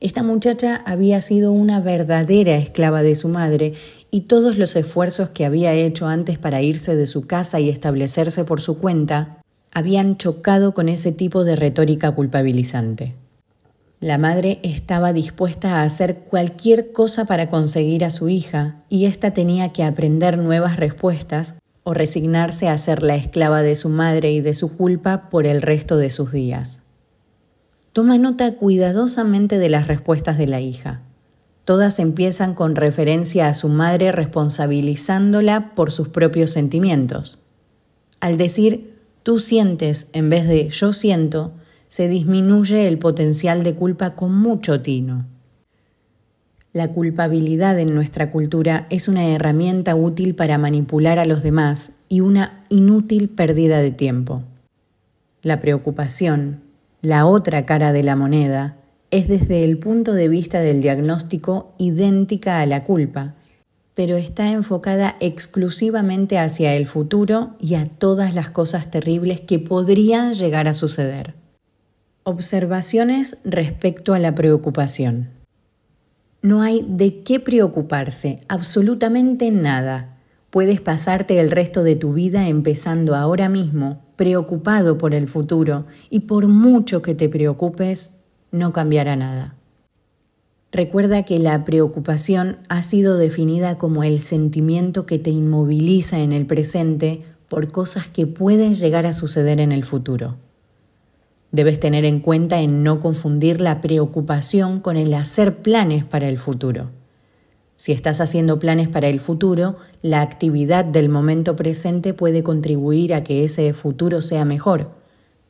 Esta muchacha había sido una verdadera esclava de su madre y todos los esfuerzos que había hecho antes para irse de su casa y establecerse por su cuenta habían chocado con ese tipo de retórica culpabilizante. La madre estaba dispuesta a hacer cualquier cosa para conseguir a su hija y ésta tenía que aprender nuevas respuestas o resignarse a ser la esclava de su madre y de su culpa por el resto de sus días. Toma nota cuidadosamente de las respuestas de la hija. Todas empiezan con referencia a su madre responsabilizándola por sus propios sentimientos. Al decir tú sientes en vez de yo siento, se disminuye el potencial de culpa con mucho tino. La culpabilidad en nuestra cultura es una herramienta útil para manipular a los demás y una inútil pérdida de tiempo. La preocupación, la otra cara de la moneda es desde el punto de vista del diagnóstico idéntica a la culpa, pero está enfocada exclusivamente hacia el futuro y a todas las cosas terribles que podrían llegar a suceder. Observaciones respecto a la preocupación. No hay de qué preocuparse, absolutamente nada. Puedes pasarte el resto de tu vida empezando ahora mismo, preocupado por el futuro, y por mucho que te preocupes, no cambiará nada. Recuerda que la preocupación ha sido definida como el sentimiento que te inmoviliza en el presente por cosas que pueden llegar a suceder en el futuro. Debes tener en cuenta en no confundir la preocupación con el hacer planes para el futuro. Si estás haciendo planes para el futuro, la actividad del momento presente puede contribuir a que ese futuro sea mejor.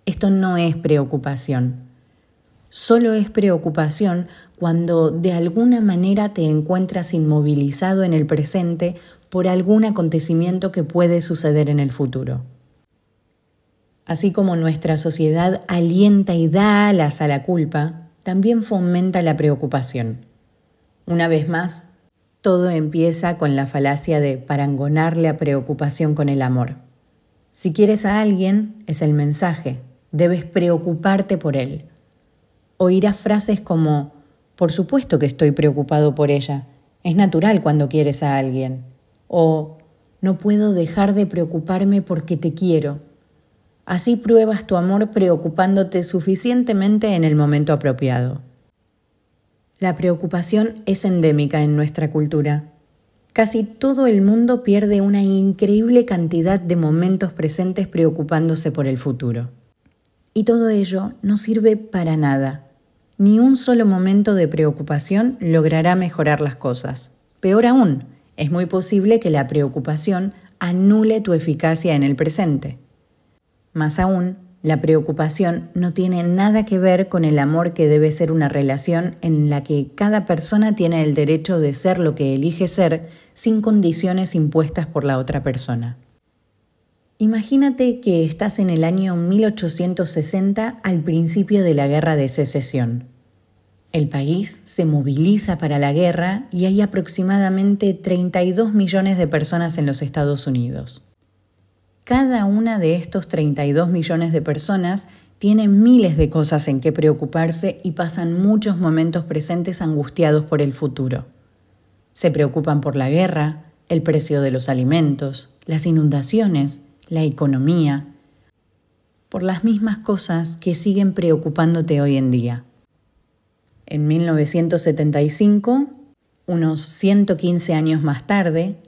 Esto no es preocupación. Solo es preocupación cuando de alguna manera te encuentras inmovilizado en el presente por algún acontecimiento que puede suceder en el futuro. Así como nuestra sociedad alienta y da alas a la culpa, también fomenta la preocupación. Una vez más, todo empieza con la falacia de parangonarle a preocupación con el amor. Si quieres a alguien, es el mensaje, debes preocuparte por él. Oirás frases como, por supuesto que estoy preocupado por ella, es natural cuando quieres a alguien. O, no puedo dejar de preocuparme porque te quiero. Así pruebas tu amor preocupándote suficientemente en el momento apropiado. La preocupación es endémica en nuestra cultura. Casi todo el mundo pierde una increíble cantidad de momentos presentes preocupándose por el futuro. Y todo ello no sirve para nada. Ni un solo momento de preocupación logrará mejorar las cosas. Peor aún, es muy posible que la preocupación anule tu eficacia en el presente. Más aún, la preocupación no tiene nada que ver con el amor que debe ser una relación en la que cada persona tiene el derecho de ser lo que elige ser sin condiciones impuestas por la otra persona. Imagínate que estás en el año 1860 al principio de la Guerra de Secesión. El país se moviliza para la guerra y hay aproximadamente 32 millones de personas en los Estados Unidos. Cada una de estos 32 millones de personas tiene miles de cosas en que preocuparse y pasan muchos momentos presentes angustiados por el futuro. Se preocupan por la guerra, el precio de los alimentos, las inundaciones, la economía, por las mismas cosas que siguen preocupándote hoy en día. En 1975, unos 115 años más tarde,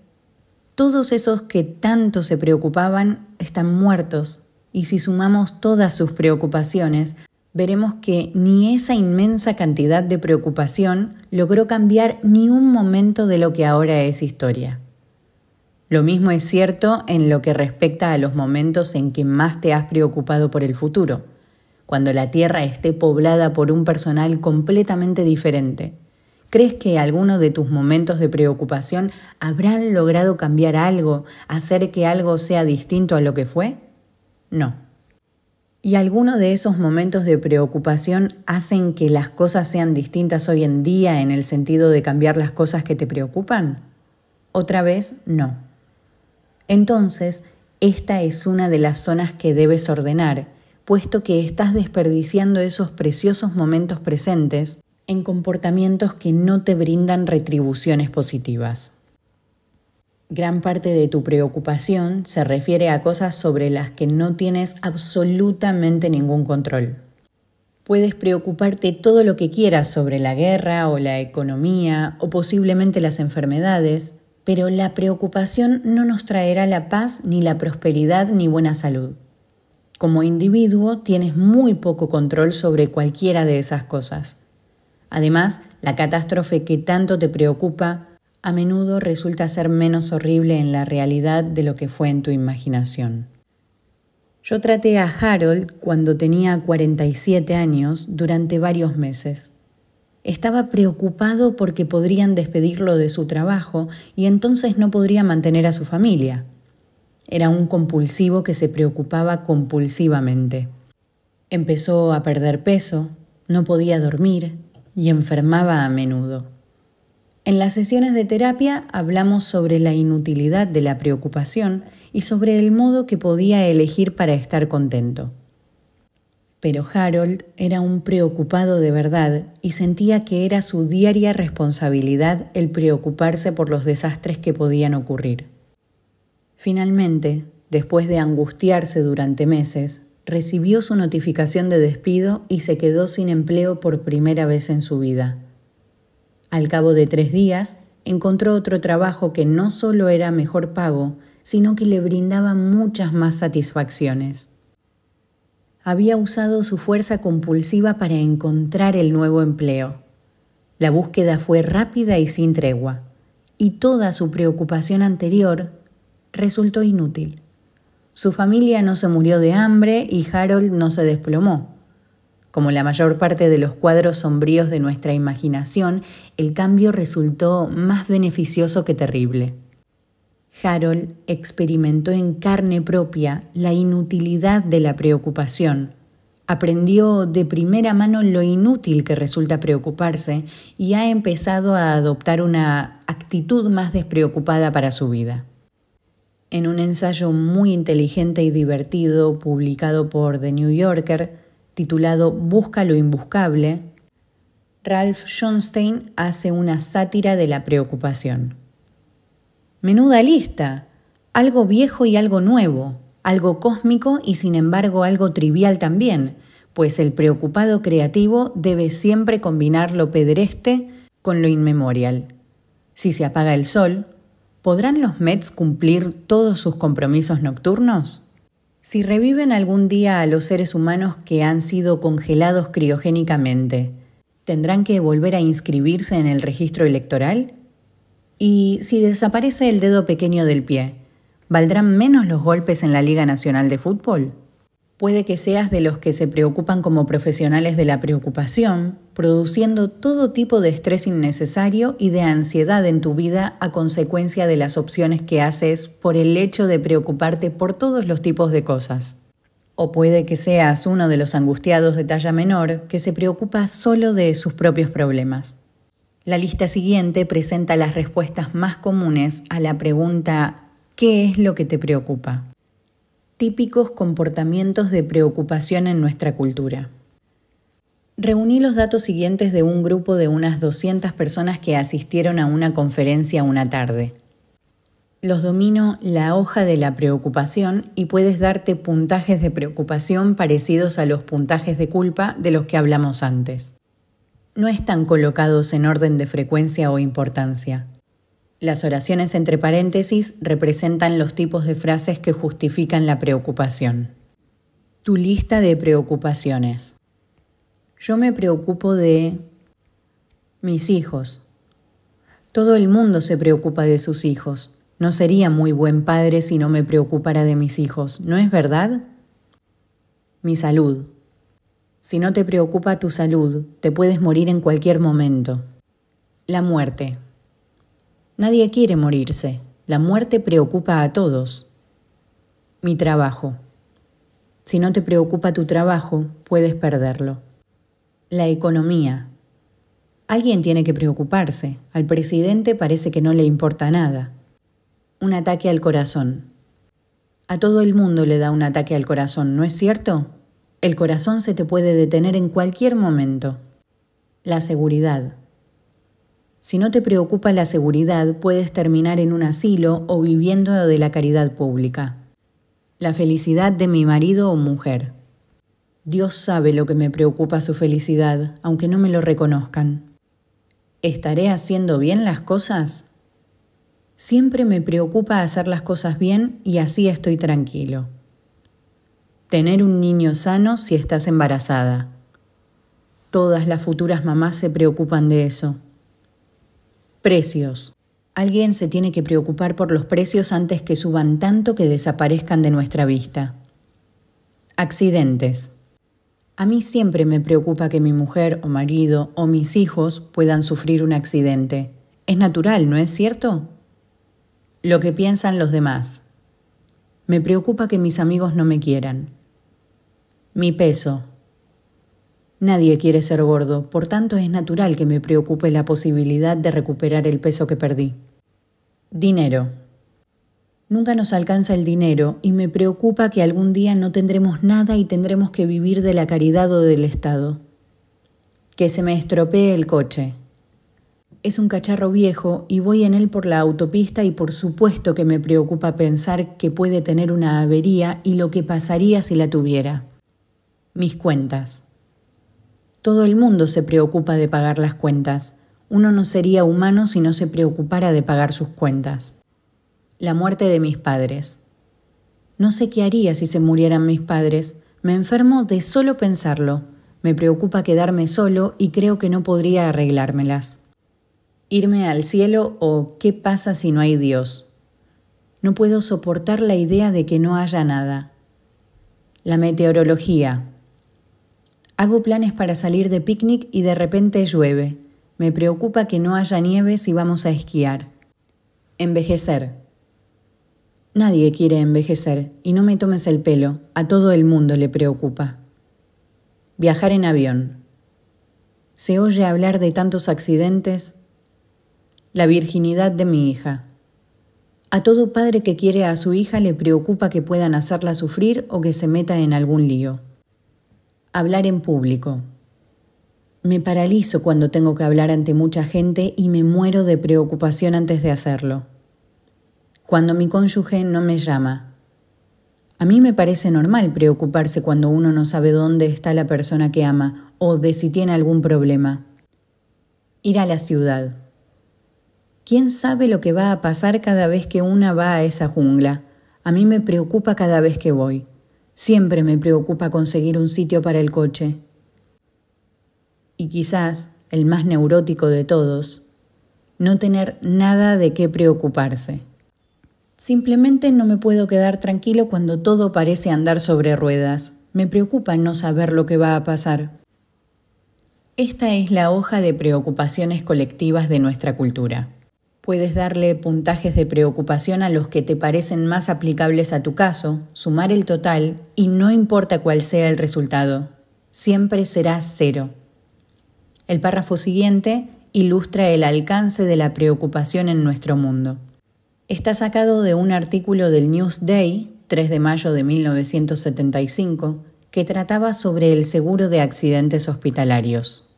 todos esos que tanto se preocupaban están muertos y si sumamos todas sus preocupaciones, veremos que ni esa inmensa cantidad de preocupación logró cambiar ni un momento de lo que ahora es historia. Lo mismo es cierto en lo que respecta a los momentos en que más te has preocupado por el futuro, cuando la Tierra esté poblada por un personal completamente diferente, ¿Crees que alguno de tus momentos de preocupación habrán logrado cambiar algo, hacer que algo sea distinto a lo que fue? No. ¿Y alguno de esos momentos de preocupación hacen que las cosas sean distintas hoy en día en el sentido de cambiar las cosas que te preocupan? Otra vez, no. Entonces, esta es una de las zonas que debes ordenar, puesto que estás desperdiciando esos preciosos momentos presentes en comportamientos que no te brindan retribuciones positivas. Gran parte de tu preocupación se refiere a cosas sobre las que no tienes absolutamente ningún control. Puedes preocuparte todo lo que quieras sobre la guerra o la economía o posiblemente las enfermedades, pero la preocupación no nos traerá la paz ni la prosperidad ni buena salud. Como individuo tienes muy poco control sobre cualquiera de esas cosas. Además, la catástrofe que tanto te preocupa a menudo resulta ser menos horrible en la realidad de lo que fue en tu imaginación. Yo traté a Harold cuando tenía 47 años durante varios meses. Estaba preocupado porque podrían despedirlo de su trabajo y entonces no podría mantener a su familia. Era un compulsivo que se preocupaba compulsivamente. Empezó a perder peso, no podía dormir, y enfermaba a menudo. En las sesiones de terapia hablamos sobre la inutilidad de la preocupación y sobre el modo que podía elegir para estar contento. Pero Harold era un preocupado de verdad y sentía que era su diaria responsabilidad el preocuparse por los desastres que podían ocurrir. Finalmente, después de angustiarse durante meses, recibió su notificación de despido y se quedó sin empleo por primera vez en su vida. Al cabo de tres días, encontró otro trabajo que no solo era mejor pago, sino que le brindaba muchas más satisfacciones. Había usado su fuerza compulsiva para encontrar el nuevo empleo. La búsqueda fue rápida y sin tregua, y toda su preocupación anterior resultó inútil. Su familia no se murió de hambre y Harold no se desplomó. Como la mayor parte de los cuadros sombríos de nuestra imaginación, el cambio resultó más beneficioso que terrible. Harold experimentó en carne propia la inutilidad de la preocupación. Aprendió de primera mano lo inútil que resulta preocuparse y ha empezado a adoptar una actitud más despreocupada para su vida en un ensayo muy inteligente y divertido publicado por The New Yorker, titulado Busca lo imbuscable, Ralph Johnstein hace una sátira de la preocupación. Menuda lista, algo viejo y algo nuevo, algo cósmico y sin embargo algo trivial también, pues el preocupado creativo debe siempre combinar lo pedreste con lo inmemorial. Si se apaga el sol, ¿Podrán los Mets cumplir todos sus compromisos nocturnos? Si reviven algún día a los seres humanos que han sido congelados criogénicamente, ¿tendrán que volver a inscribirse en el registro electoral? ¿Y si desaparece el dedo pequeño del pie, ¿valdrán menos los golpes en la Liga Nacional de Fútbol? Puede que seas de los que se preocupan como profesionales de la preocupación, produciendo todo tipo de estrés innecesario y de ansiedad en tu vida a consecuencia de las opciones que haces por el hecho de preocuparte por todos los tipos de cosas. O puede que seas uno de los angustiados de talla menor que se preocupa solo de sus propios problemas. La lista siguiente presenta las respuestas más comunes a la pregunta ¿qué es lo que te preocupa? típicos comportamientos de preocupación en nuestra cultura. Reuní los datos siguientes de un grupo de unas 200 personas que asistieron a una conferencia una tarde. Los domino la hoja de la preocupación y puedes darte puntajes de preocupación parecidos a los puntajes de culpa de los que hablamos antes. No están colocados en orden de frecuencia o importancia. Las oraciones entre paréntesis representan los tipos de frases que justifican la preocupación. Tu lista de preocupaciones. Yo me preocupo de mis hijos. Todo el mundo se preocupa de sus hijos. No sería muy buen padre si no me preocupara de mis hijos, ¿no es verdad? Mi salud. Si no te preocupa tu salud, te puedes morir en cualquier momento. La muerte. Nadie quiere morirse. La muerte preocupa a todos. Mi trabajo. Si no te preocupa tu trabajo, puedes perderlo. La economía. Alguien tiene que preocuparse. Al presidente parece que no le importa nada. Un ataque al corazón. A todo el mundo le da un ataque al corazón, ¿no es cierto? El corazón se te puede detener en cualquier momento. La seguridad. Si no te preocupa la seguridad, puedes terminar en un asilo o viviendo de la caridad pública. La felicidad de mi marido o mujer. Dios sabe lo que me preocupa su felicidad, aunque no me lo reconozcan. ¿Estaré haciendo bien las cosas? Siempre me preocupa hacer las cosas bien y así estoy tranquilo. Tener un niño sano si estás embarazada. Todas las futuras mamás se preocupan de eso. Precios. Alguien se tiene que preocupar por los precios antes que suban tanto que desaparezcan de nuestra vista. Accidentes. A mí siempre me preocupa que mi mujer o marido o mis hijos puedan sufrir un accidente. Es natural, ¿no es cierto? Lo que piensan los demás. Me preocupa que mis amigos no me quieran. Mi peso. Nadie quiere ser gordo, por tanto es natural que me preocupe la posibilidad de recuperar el peso que perdí. Dinero. Nunca nos alcanza el dinero y me preocupa que algún día no tendremos nada y tendremos que vivir de la caridad o del Estado. Que se me estropee el coche. Es un cacharro viejo y voy en él por la autopista y por supuesto que me preocupa pensar que puede tener una avería y lo que pasaría si la tuviera. Mis cuentas. Todo el mundo se preocupa de pagar las cuentas. Uno no sería humano si no se preocupara de pagar sus cuentas. La muerte de mis padres. No sé qué haría si se murieran mis padres. Me enfermo de solo pensarlo. Me preocupa quedarme solo y creo que no podría arreglármelas. Irme al cielo o qué pasa si no hay Dios. No puedo soportar la idea de que no haya nada. La meteorología. Hago planes para salir de picnic y de repente llueve. Me preocupa que no haya nieve si vamos a esquiar. Envejecer. Nadie quiere envejecer, y no me tomes el pelo, a todo el mundo le preocupa. Viajar en avión. Se oye hablar de tantos accidentes. La virginidad de mi hija. A todo padre que quiere a su hija le preocupa que puedan hacerla sufrir o que se meta en algún lío. Hablar en público. Me paralizo cuando tengo que hablar ante mucha gente y me muero de preocupación antes de hacerlo. Cuando mi cónyuge no me llama. A mí me parece normal preocuparse cuando uno no sabe dónde está la persona que ama o de si tiene algún problema. Ir a la ciudad. ¿Quién sabe lo que va a pasar cada vez que una va a esa jungla? A mí me preocupa cada vez que voy. Siempre me preocupa conseguir un sitio para el coche. Y quizás el más neurótico de todos, no tener nada de qué preocuparse. Simplemente no me puedo quedar tranquilo cuando todo parece andar sobre ruedas. Me preocupa no saber lo que va a pasar. Esta es la hoja de preocupaciones colectivas de nuestra cultura. Puedes darle puntajes de preocupación a los que te parecen más aplicables a tu caso, sumar el total y no importa cuál sea el resultado, siempre será cero. El párrafo siguiente ilustra el alcance de la preocupación en nuestro mundo. Está sacado de un artículo del Newsday, 3 de mayo de 1975, que trataba sobre el seguro de accidentes hospitalarios.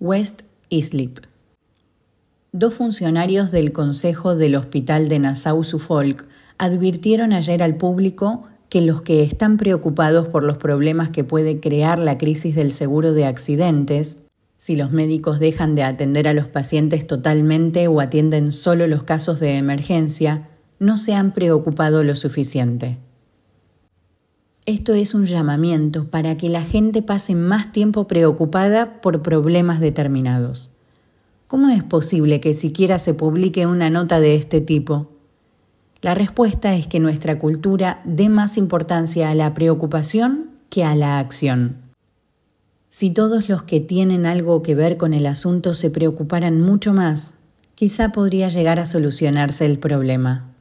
West Islip. Dos funcionarios del Consejo del Hospital de Nassau-Suffolk advirtieron ayer al público que los que están preocupados por los problemas que puede crear la crisis del seguro de accidentes, si los médicos dejan de atender a los pacientes totalmente o atienden solo los casos de emergencia, no se han preocupado lo suficiente. Esto es un llamamiento para que la gente pase más tiempo preocupada por problemas determinados. ¿Cómo es posible que siquiera se publique una nota de este tipo? La respuesta es que nuestra cultura dé más importancia a la preocupación que a la acción. Si todos los que tienen algo que ver con el asunto se preocuparan mucho más, quizá podría llegar a solucionarse el problema.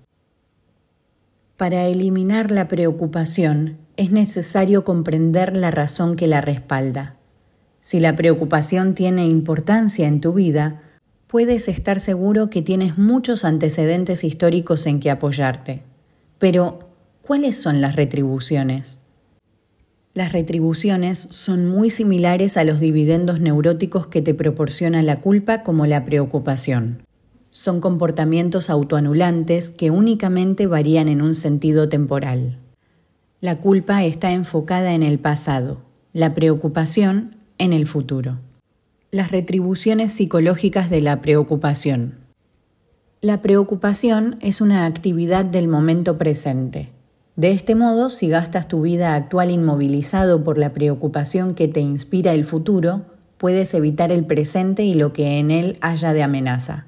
Para eliminar la preocupación es necesario comprender la razón que la respalda. Si la preocupación tiene importancia en tu vida, puedes estar seguro que tienes muchos antecedentes históricos en que apoyarte. Pero, ¿cuáles son las retribuciones? Las retribuciones son muy similares a los dividendos neuróticos que te proporciona la culpa como la preocupación. Son comportamientos autoanulantes que únicamente varían en un sentido temporal. La culpa está enfocada en el pasado, la preocupación en el futuro. Las retribuciones psicológicas de la preocupación. La preocupación es una actividad del momento presente. De este modo, si gastas tu vida actual inmovilizado por la preocupación que te inspira el futuro, puedes evitar el presente y lo que en él haya de amenaza.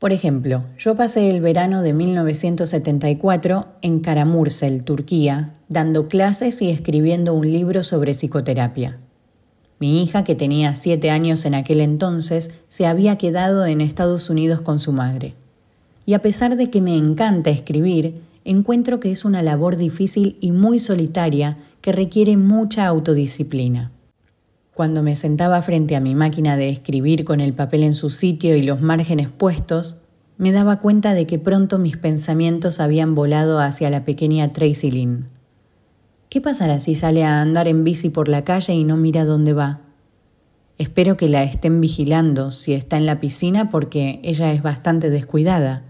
Por ejemplo, yo pasé el verano de 1974 en Karamursel, Turquía, dando clases y escribiendo un libro sobre psicoterapia. Mi hija, que tenía siete años en aquel entonces, se había quedado en Estados Unidos con su madre. Y a pesar de que me encanta escribir, encuentro que es una labor difícil y muy solitaria que requiere mucha autodisciplina. Cuando me sentaba frente a mi máquina de escribir con el papel en su sitio y los márgenes puestos, me daba cuenta de que pronto mis pensamientos habían volado hacia la pequeña Tracy Lynn. ¿Qué pasará si sale a andar en bici por la calle y no mira dónde va? Espero que la estén vigilando si está en la piscina porque ella es bastante descuidada.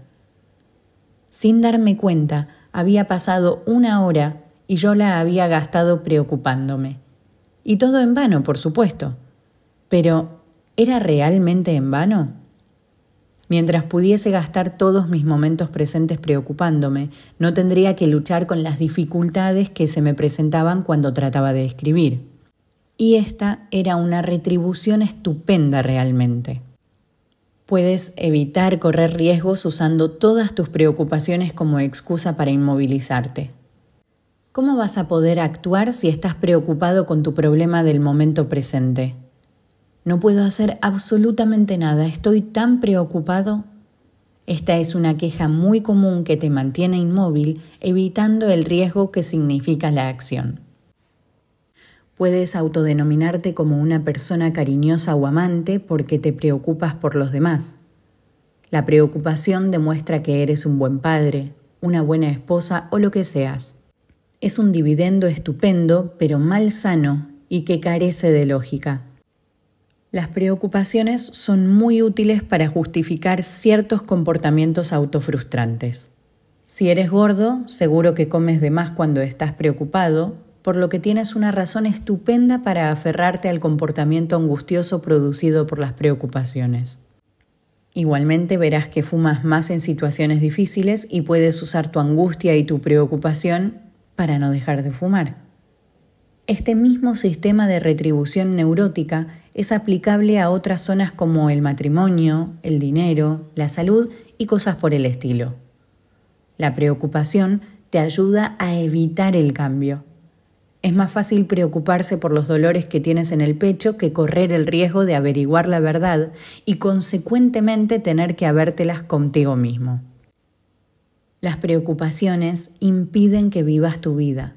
Sin darme cuenta, había pasado una hora y yo la había gastado preocupándome. Y todo en vano, por supuesto. Pero, ¿era realmente en vano? Mientras pudiese gastar todos mis momentos presentes preocupándome, no tendría que luchar con las dificultades que se me presentaban cuando trataba de escribir. Y esta era una retribución estupenda realmente. Puedes evitar correr riesgos usando todas tus preocupaciones como excusa para inmovilizarte. ¿Cómo vas a poder actuar si estás preocupado con tu problema del momento presente? No puedo hacer absolutamente nada, estoy tan preocupado. Esta es una queja muy común que te mantiene inmóvil, evitando el riesgo que significa la acción. Puedes autodenominarte como una persona cariñosa o amante porque te preocupas por los demás. La preocupación demuestra que eres un buen padre, una buena esposa o lo que seas. Es un dividendo estupendo, pero mal sano y que carece de lógica. Las preocupaciones son muy útiles para justificar ciertos comportamientos autofrustrantes. Si eres gordo, seguro que comes de más cuando estás preocupado, por lo que tienes una razón estupenda para aferrarte al comportamiento angustioso producido por las preocupaciones. Igualmente verás que fumas más en situaciones difíciles y puedes usar tu angustia y tu preocupación para no dejar de fumar. Este mismo sistema de retribución neurótica es aplicable a otras zonas como el matrimonio, el dinero, la salud y cosas por el estilo. La preocupación te ayuda a evitar el cambio. Es más fácil preocuparse por los dolores que tienes en el pecho que correr el riesgo de averiguar la verdad y consecuentemente tener que habértelas contigo mismo. Las preocupaciones impiden que vivas tu vida,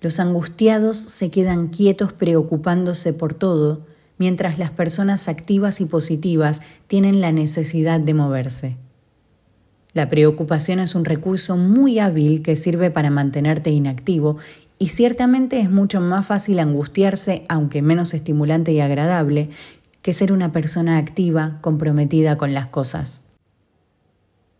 los angustiados se quedan quietos preocupándose por todo, mientras las personas activas y positivas tienen la necesidad de moverse. La preocupación es un recurso muy hábil que sirve para mantenerte inactivo y ciertamente es mucho más fácil angustiarse, aunque menos estimulante y agradable, que ser una persona activa, comprometida con las cosas.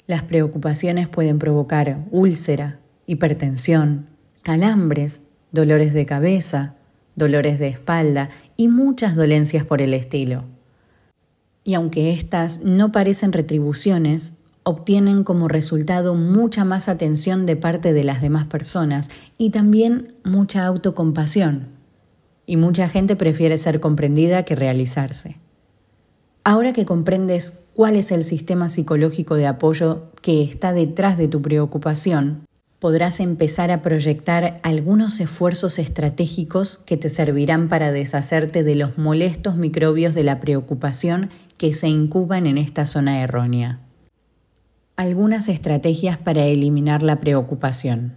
Las preocupaciones pueden provocar úlcera, hipertensión, calambres, dolores de cabeza, dolores de espalda y muchas dolencias por el estilo. Y aunque éstas no parecen retribuciones, obtienen como resultado mucha más atención de parte de las demás personas y también mucha autocompasión. Y mucha gente prefiere ser comprendida que realizarse. Ahora que comprendes cuál es el sistema psicológico de apoyo que está detrás de tu preocupación, podrás empezar a proyectar algunos esfuerzos estratégicos que te servirán para deshacerte de los molestos microbios de la preocupación que se incuban en esta zona errónea. Algunas estrategias para eliminar la preocupación.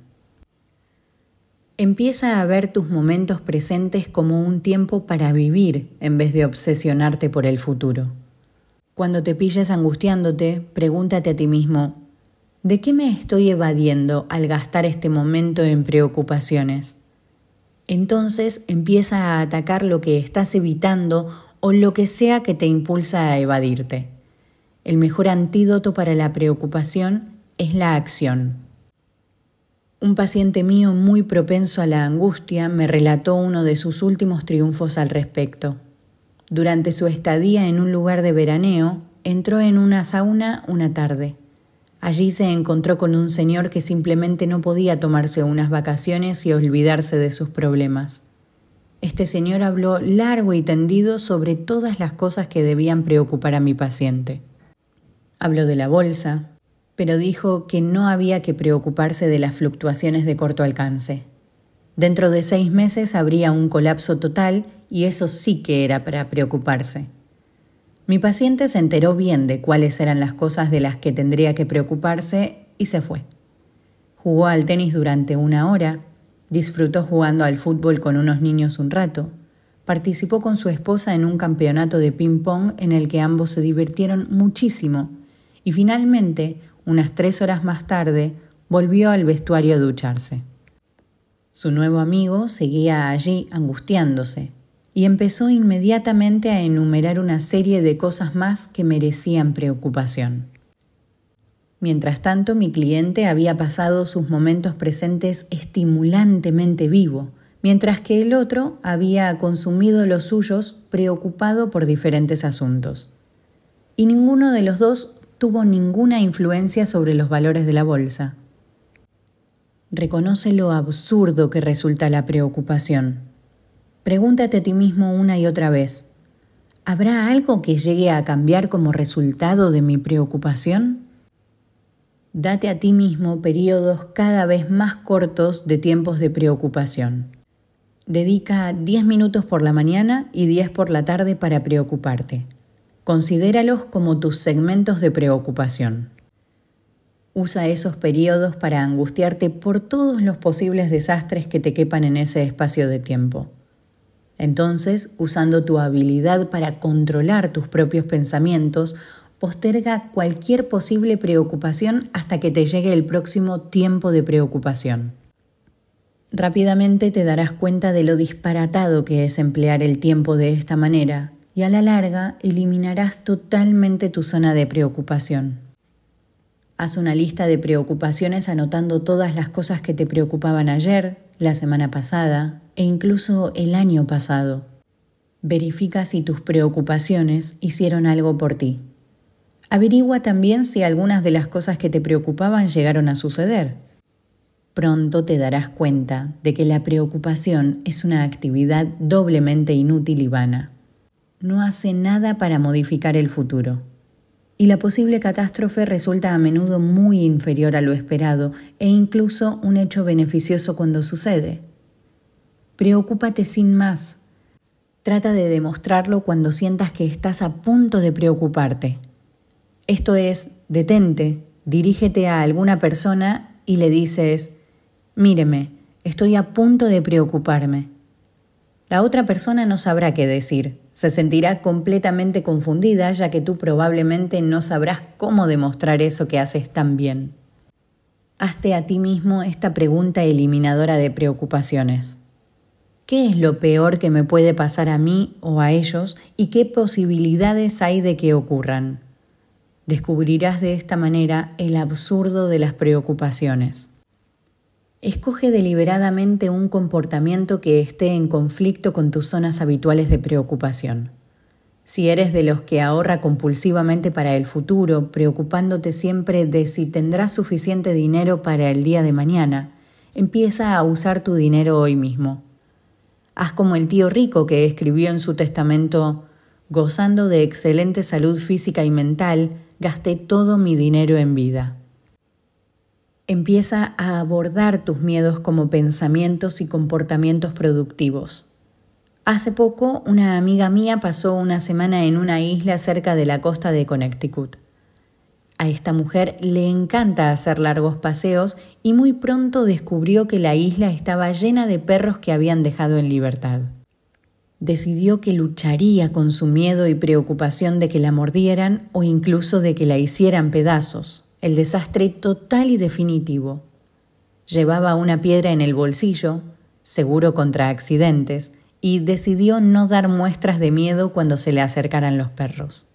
Empieza a ver tus momentos presentes como un tiempo para vivir en vez de obsesionarte por el futuro. Cuando te pilles angustiándote, pregúntate a ti mismo, ¿De qué me estoy evadiendo al gastar este momento en preocupaciones? Entonces empieza a atacar lo que estás evitando o lo que sea que te impulsa a evadirte. El mejor antídoto para la preocupación es la acción. Un paciente mío muy propenso a la angustia me relató uno de sus últimos triunfos al respecto. Durante su estadía en un lugar de veraneo, entró en una sauna una tarde. Allí se encontró con un señor que simplemente no podía tomarse unas vacaciones y olvidarse de sus problemas. Este señor habló largo y tendido sobre todas las cosas que debían preocupar a mi paciente. Habló de la bolsa, pero dijo que no había que preocuparse de las fluctuaciones de corto alcance. Dentro de seis meses habría un colapso total y eso sí que era para preocuparse. Mi paciente se enteró bien de cuáles eran las cosas de las que tendría que preocuparse y se fue. Jugó al tenis durante una hora, disfrutó jugando al fútbol con unos niños un rato, participó con su esposa en un campeonato de ping-pong en el que ambos se divirtieron muchísimo y finalmente, unas tres horas más tarde, volvió al vestuario a ducharse. Su nuevo amigo seguía allí angustiándose, y empezó inmediatamente a enumerar una serie de cosas más que merecían preocupación. Mientras tanto, mi cliente había pasado sus momentos presentes estimulantemente vivo, mientras que el otro había consumido los suyos preocupado por diferentes asuntos. Y ninguno de los dos tuvo ninguna influencia sobre los valores de la bolsa. Reconoce lo absurdo que resulta la preocupación, Pregúntate a ti mismo una y otra vez, ¿habrá algo que llegue a cambiar como resultado de mi preocupación? Date a ti mismo periodos cada vez más cortos de tiempos de preocupación. Dedica 10 minutos por la mañana y 10 por la tarde para preocuparte. Considéralos como tus segmentos de preocupación. Usa esos periodos para angustiarte por todos los posibles desastres que te quepan en ese espacio de tiempo. Entonces, usando tu habilidad para controlar tus propios pensamientos, posterga cualquier posible preocupación hasta que te llegue el próximo tiempo de preocupación. Rápidamente te darás cuenta de lo disparatado que es emplear el tiempo de esta manera y a la larga eliminarás totalmente tu zona de preocupación. Haz una lista de preocupaciones anotando todas las cosas que te preocupaban ayer, la semana pasada e incluso el año pasado. Verifica si tus preocupaciones hicieron algo por ti. Averigua también si algunas de las cosas que te preocupaban llegaron a suceder. Pronto te darás cuenta de que la preocupación es una actividad doblemente inútil y vana. No hace nada para modificar el futuro y la posible catástrofe resulta a menudo muy inferior a lo esperado e incluso un hecho beneficioso cuando sucede. Preocúpate sin más. Trata de demostrarlo cuando sientas que estás a punto de preocuparte. Esto es, detente, dirígete a alguna persona y le dices, míreme, estoy a punto de preocuparme. La otra persona no sabrá qué decir, se sentirá completamente confundida ya que tú probablemente no sabrás cómo demostrar eso que haces tan bien. Hazte a ti mismo esta pregunta eliminadora de preocupaciones. ¿Qué es lo peor que me puede pasar a mí o a ellos y qué posibilidades hay de que ocurran? Descubrirás de esta manera el absurdo de las preocupaciones. Escoge deliberadamente un comportamiento que esté en conflicto con tus zonas habituales de preocupación. Si eres de los que ahorra compulsivamente para el futuro, preocupándote siempre de si tendrás suficiente dinero para el día de mañana, empieza a usar tu dinero hoy mismo. Haz como el tío rico que escribió en su testamento, gozando de excelente salud física y mental, gasté todo mi dinero en vida. Empieza a abordar tus miedos como pensamientos y comportamientos productivos. Hace poco una amiga mía pasó una semana en una isla cerca de la costa de Connecticut. A esta mujer le encanta hacer largos paseos y muy pronto descubrió que la isla estaba llena de perros que habían dejado en libertad. Decidió que lucharía con su miedo y preocupación de que la mordieran o incluso de que la hicieran pedazos el desastre total y definitivo. Llevaba una piedra en el bolsillo, seguro contra accidentes, y decidió no dar muestras de miedo cuando se le acercaran los perros.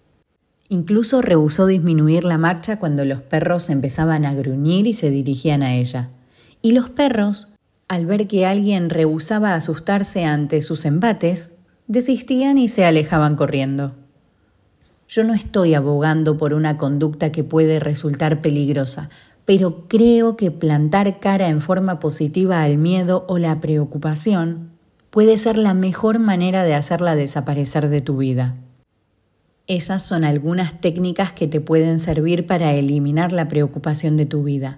Incluso rehusó disminuir la marcha cuando los perros empezaban a gruñir y se dirigían a ella. Y los perros, al ver que alguien rehusaba asustarse ante sus embates, desistían y se alejaban corriendo. Yo no estoy abogando por una conducta que puede resultar peligrosa, pero creo que plantar cara en forma positiva al miedo o la preocupación puede ser la mejor manera de hacerla desaparecer de tu vida. Esas son algunas técnicas que te pueden servir para eliminar la preocupación de tu vida.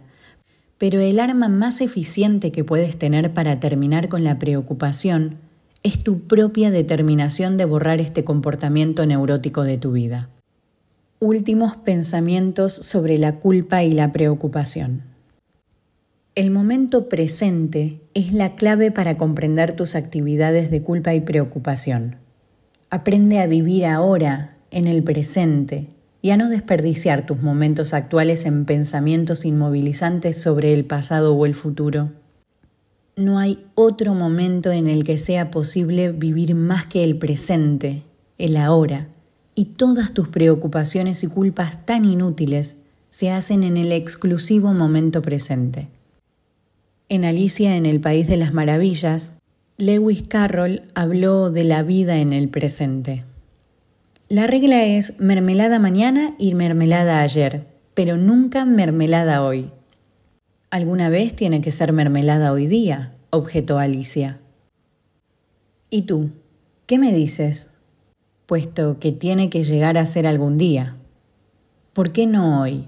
Pero el arma más eficiente que puedes tener para terminar con la preocupación es tu propia determinación de borrar este comportamiento neurótico de tu vida. Últimos pensamientos sobre la culpa y la preocupación. El momento presente es la clave para comprender tus actividades de culpa y preocupación. Aprende a vivir ahora, en el presente, y a no desperdiciar tus momentos actuales en pensamientos inmovilizantes sobre el pasado o el futuro no hay otro momento en el que sea posible vivir más que el presente, el ahora, y todas tus preocupaciones y culpas tan inútiles se hacen en el exclusivo momento presente. En Alicia en el País de las Maravillas, Lewis Carroll habló de la vida en el presente. La regla es mermelada mañana y mermelada ayer, pero nunca mermelada hoy. Alguna vez tiene que ser mermelada hoy día, objetó Alicia. ¿Y tú? ¿Qué me dices? Puesto que tiene que llegar a ser algún día. ¿Por qué no hoy?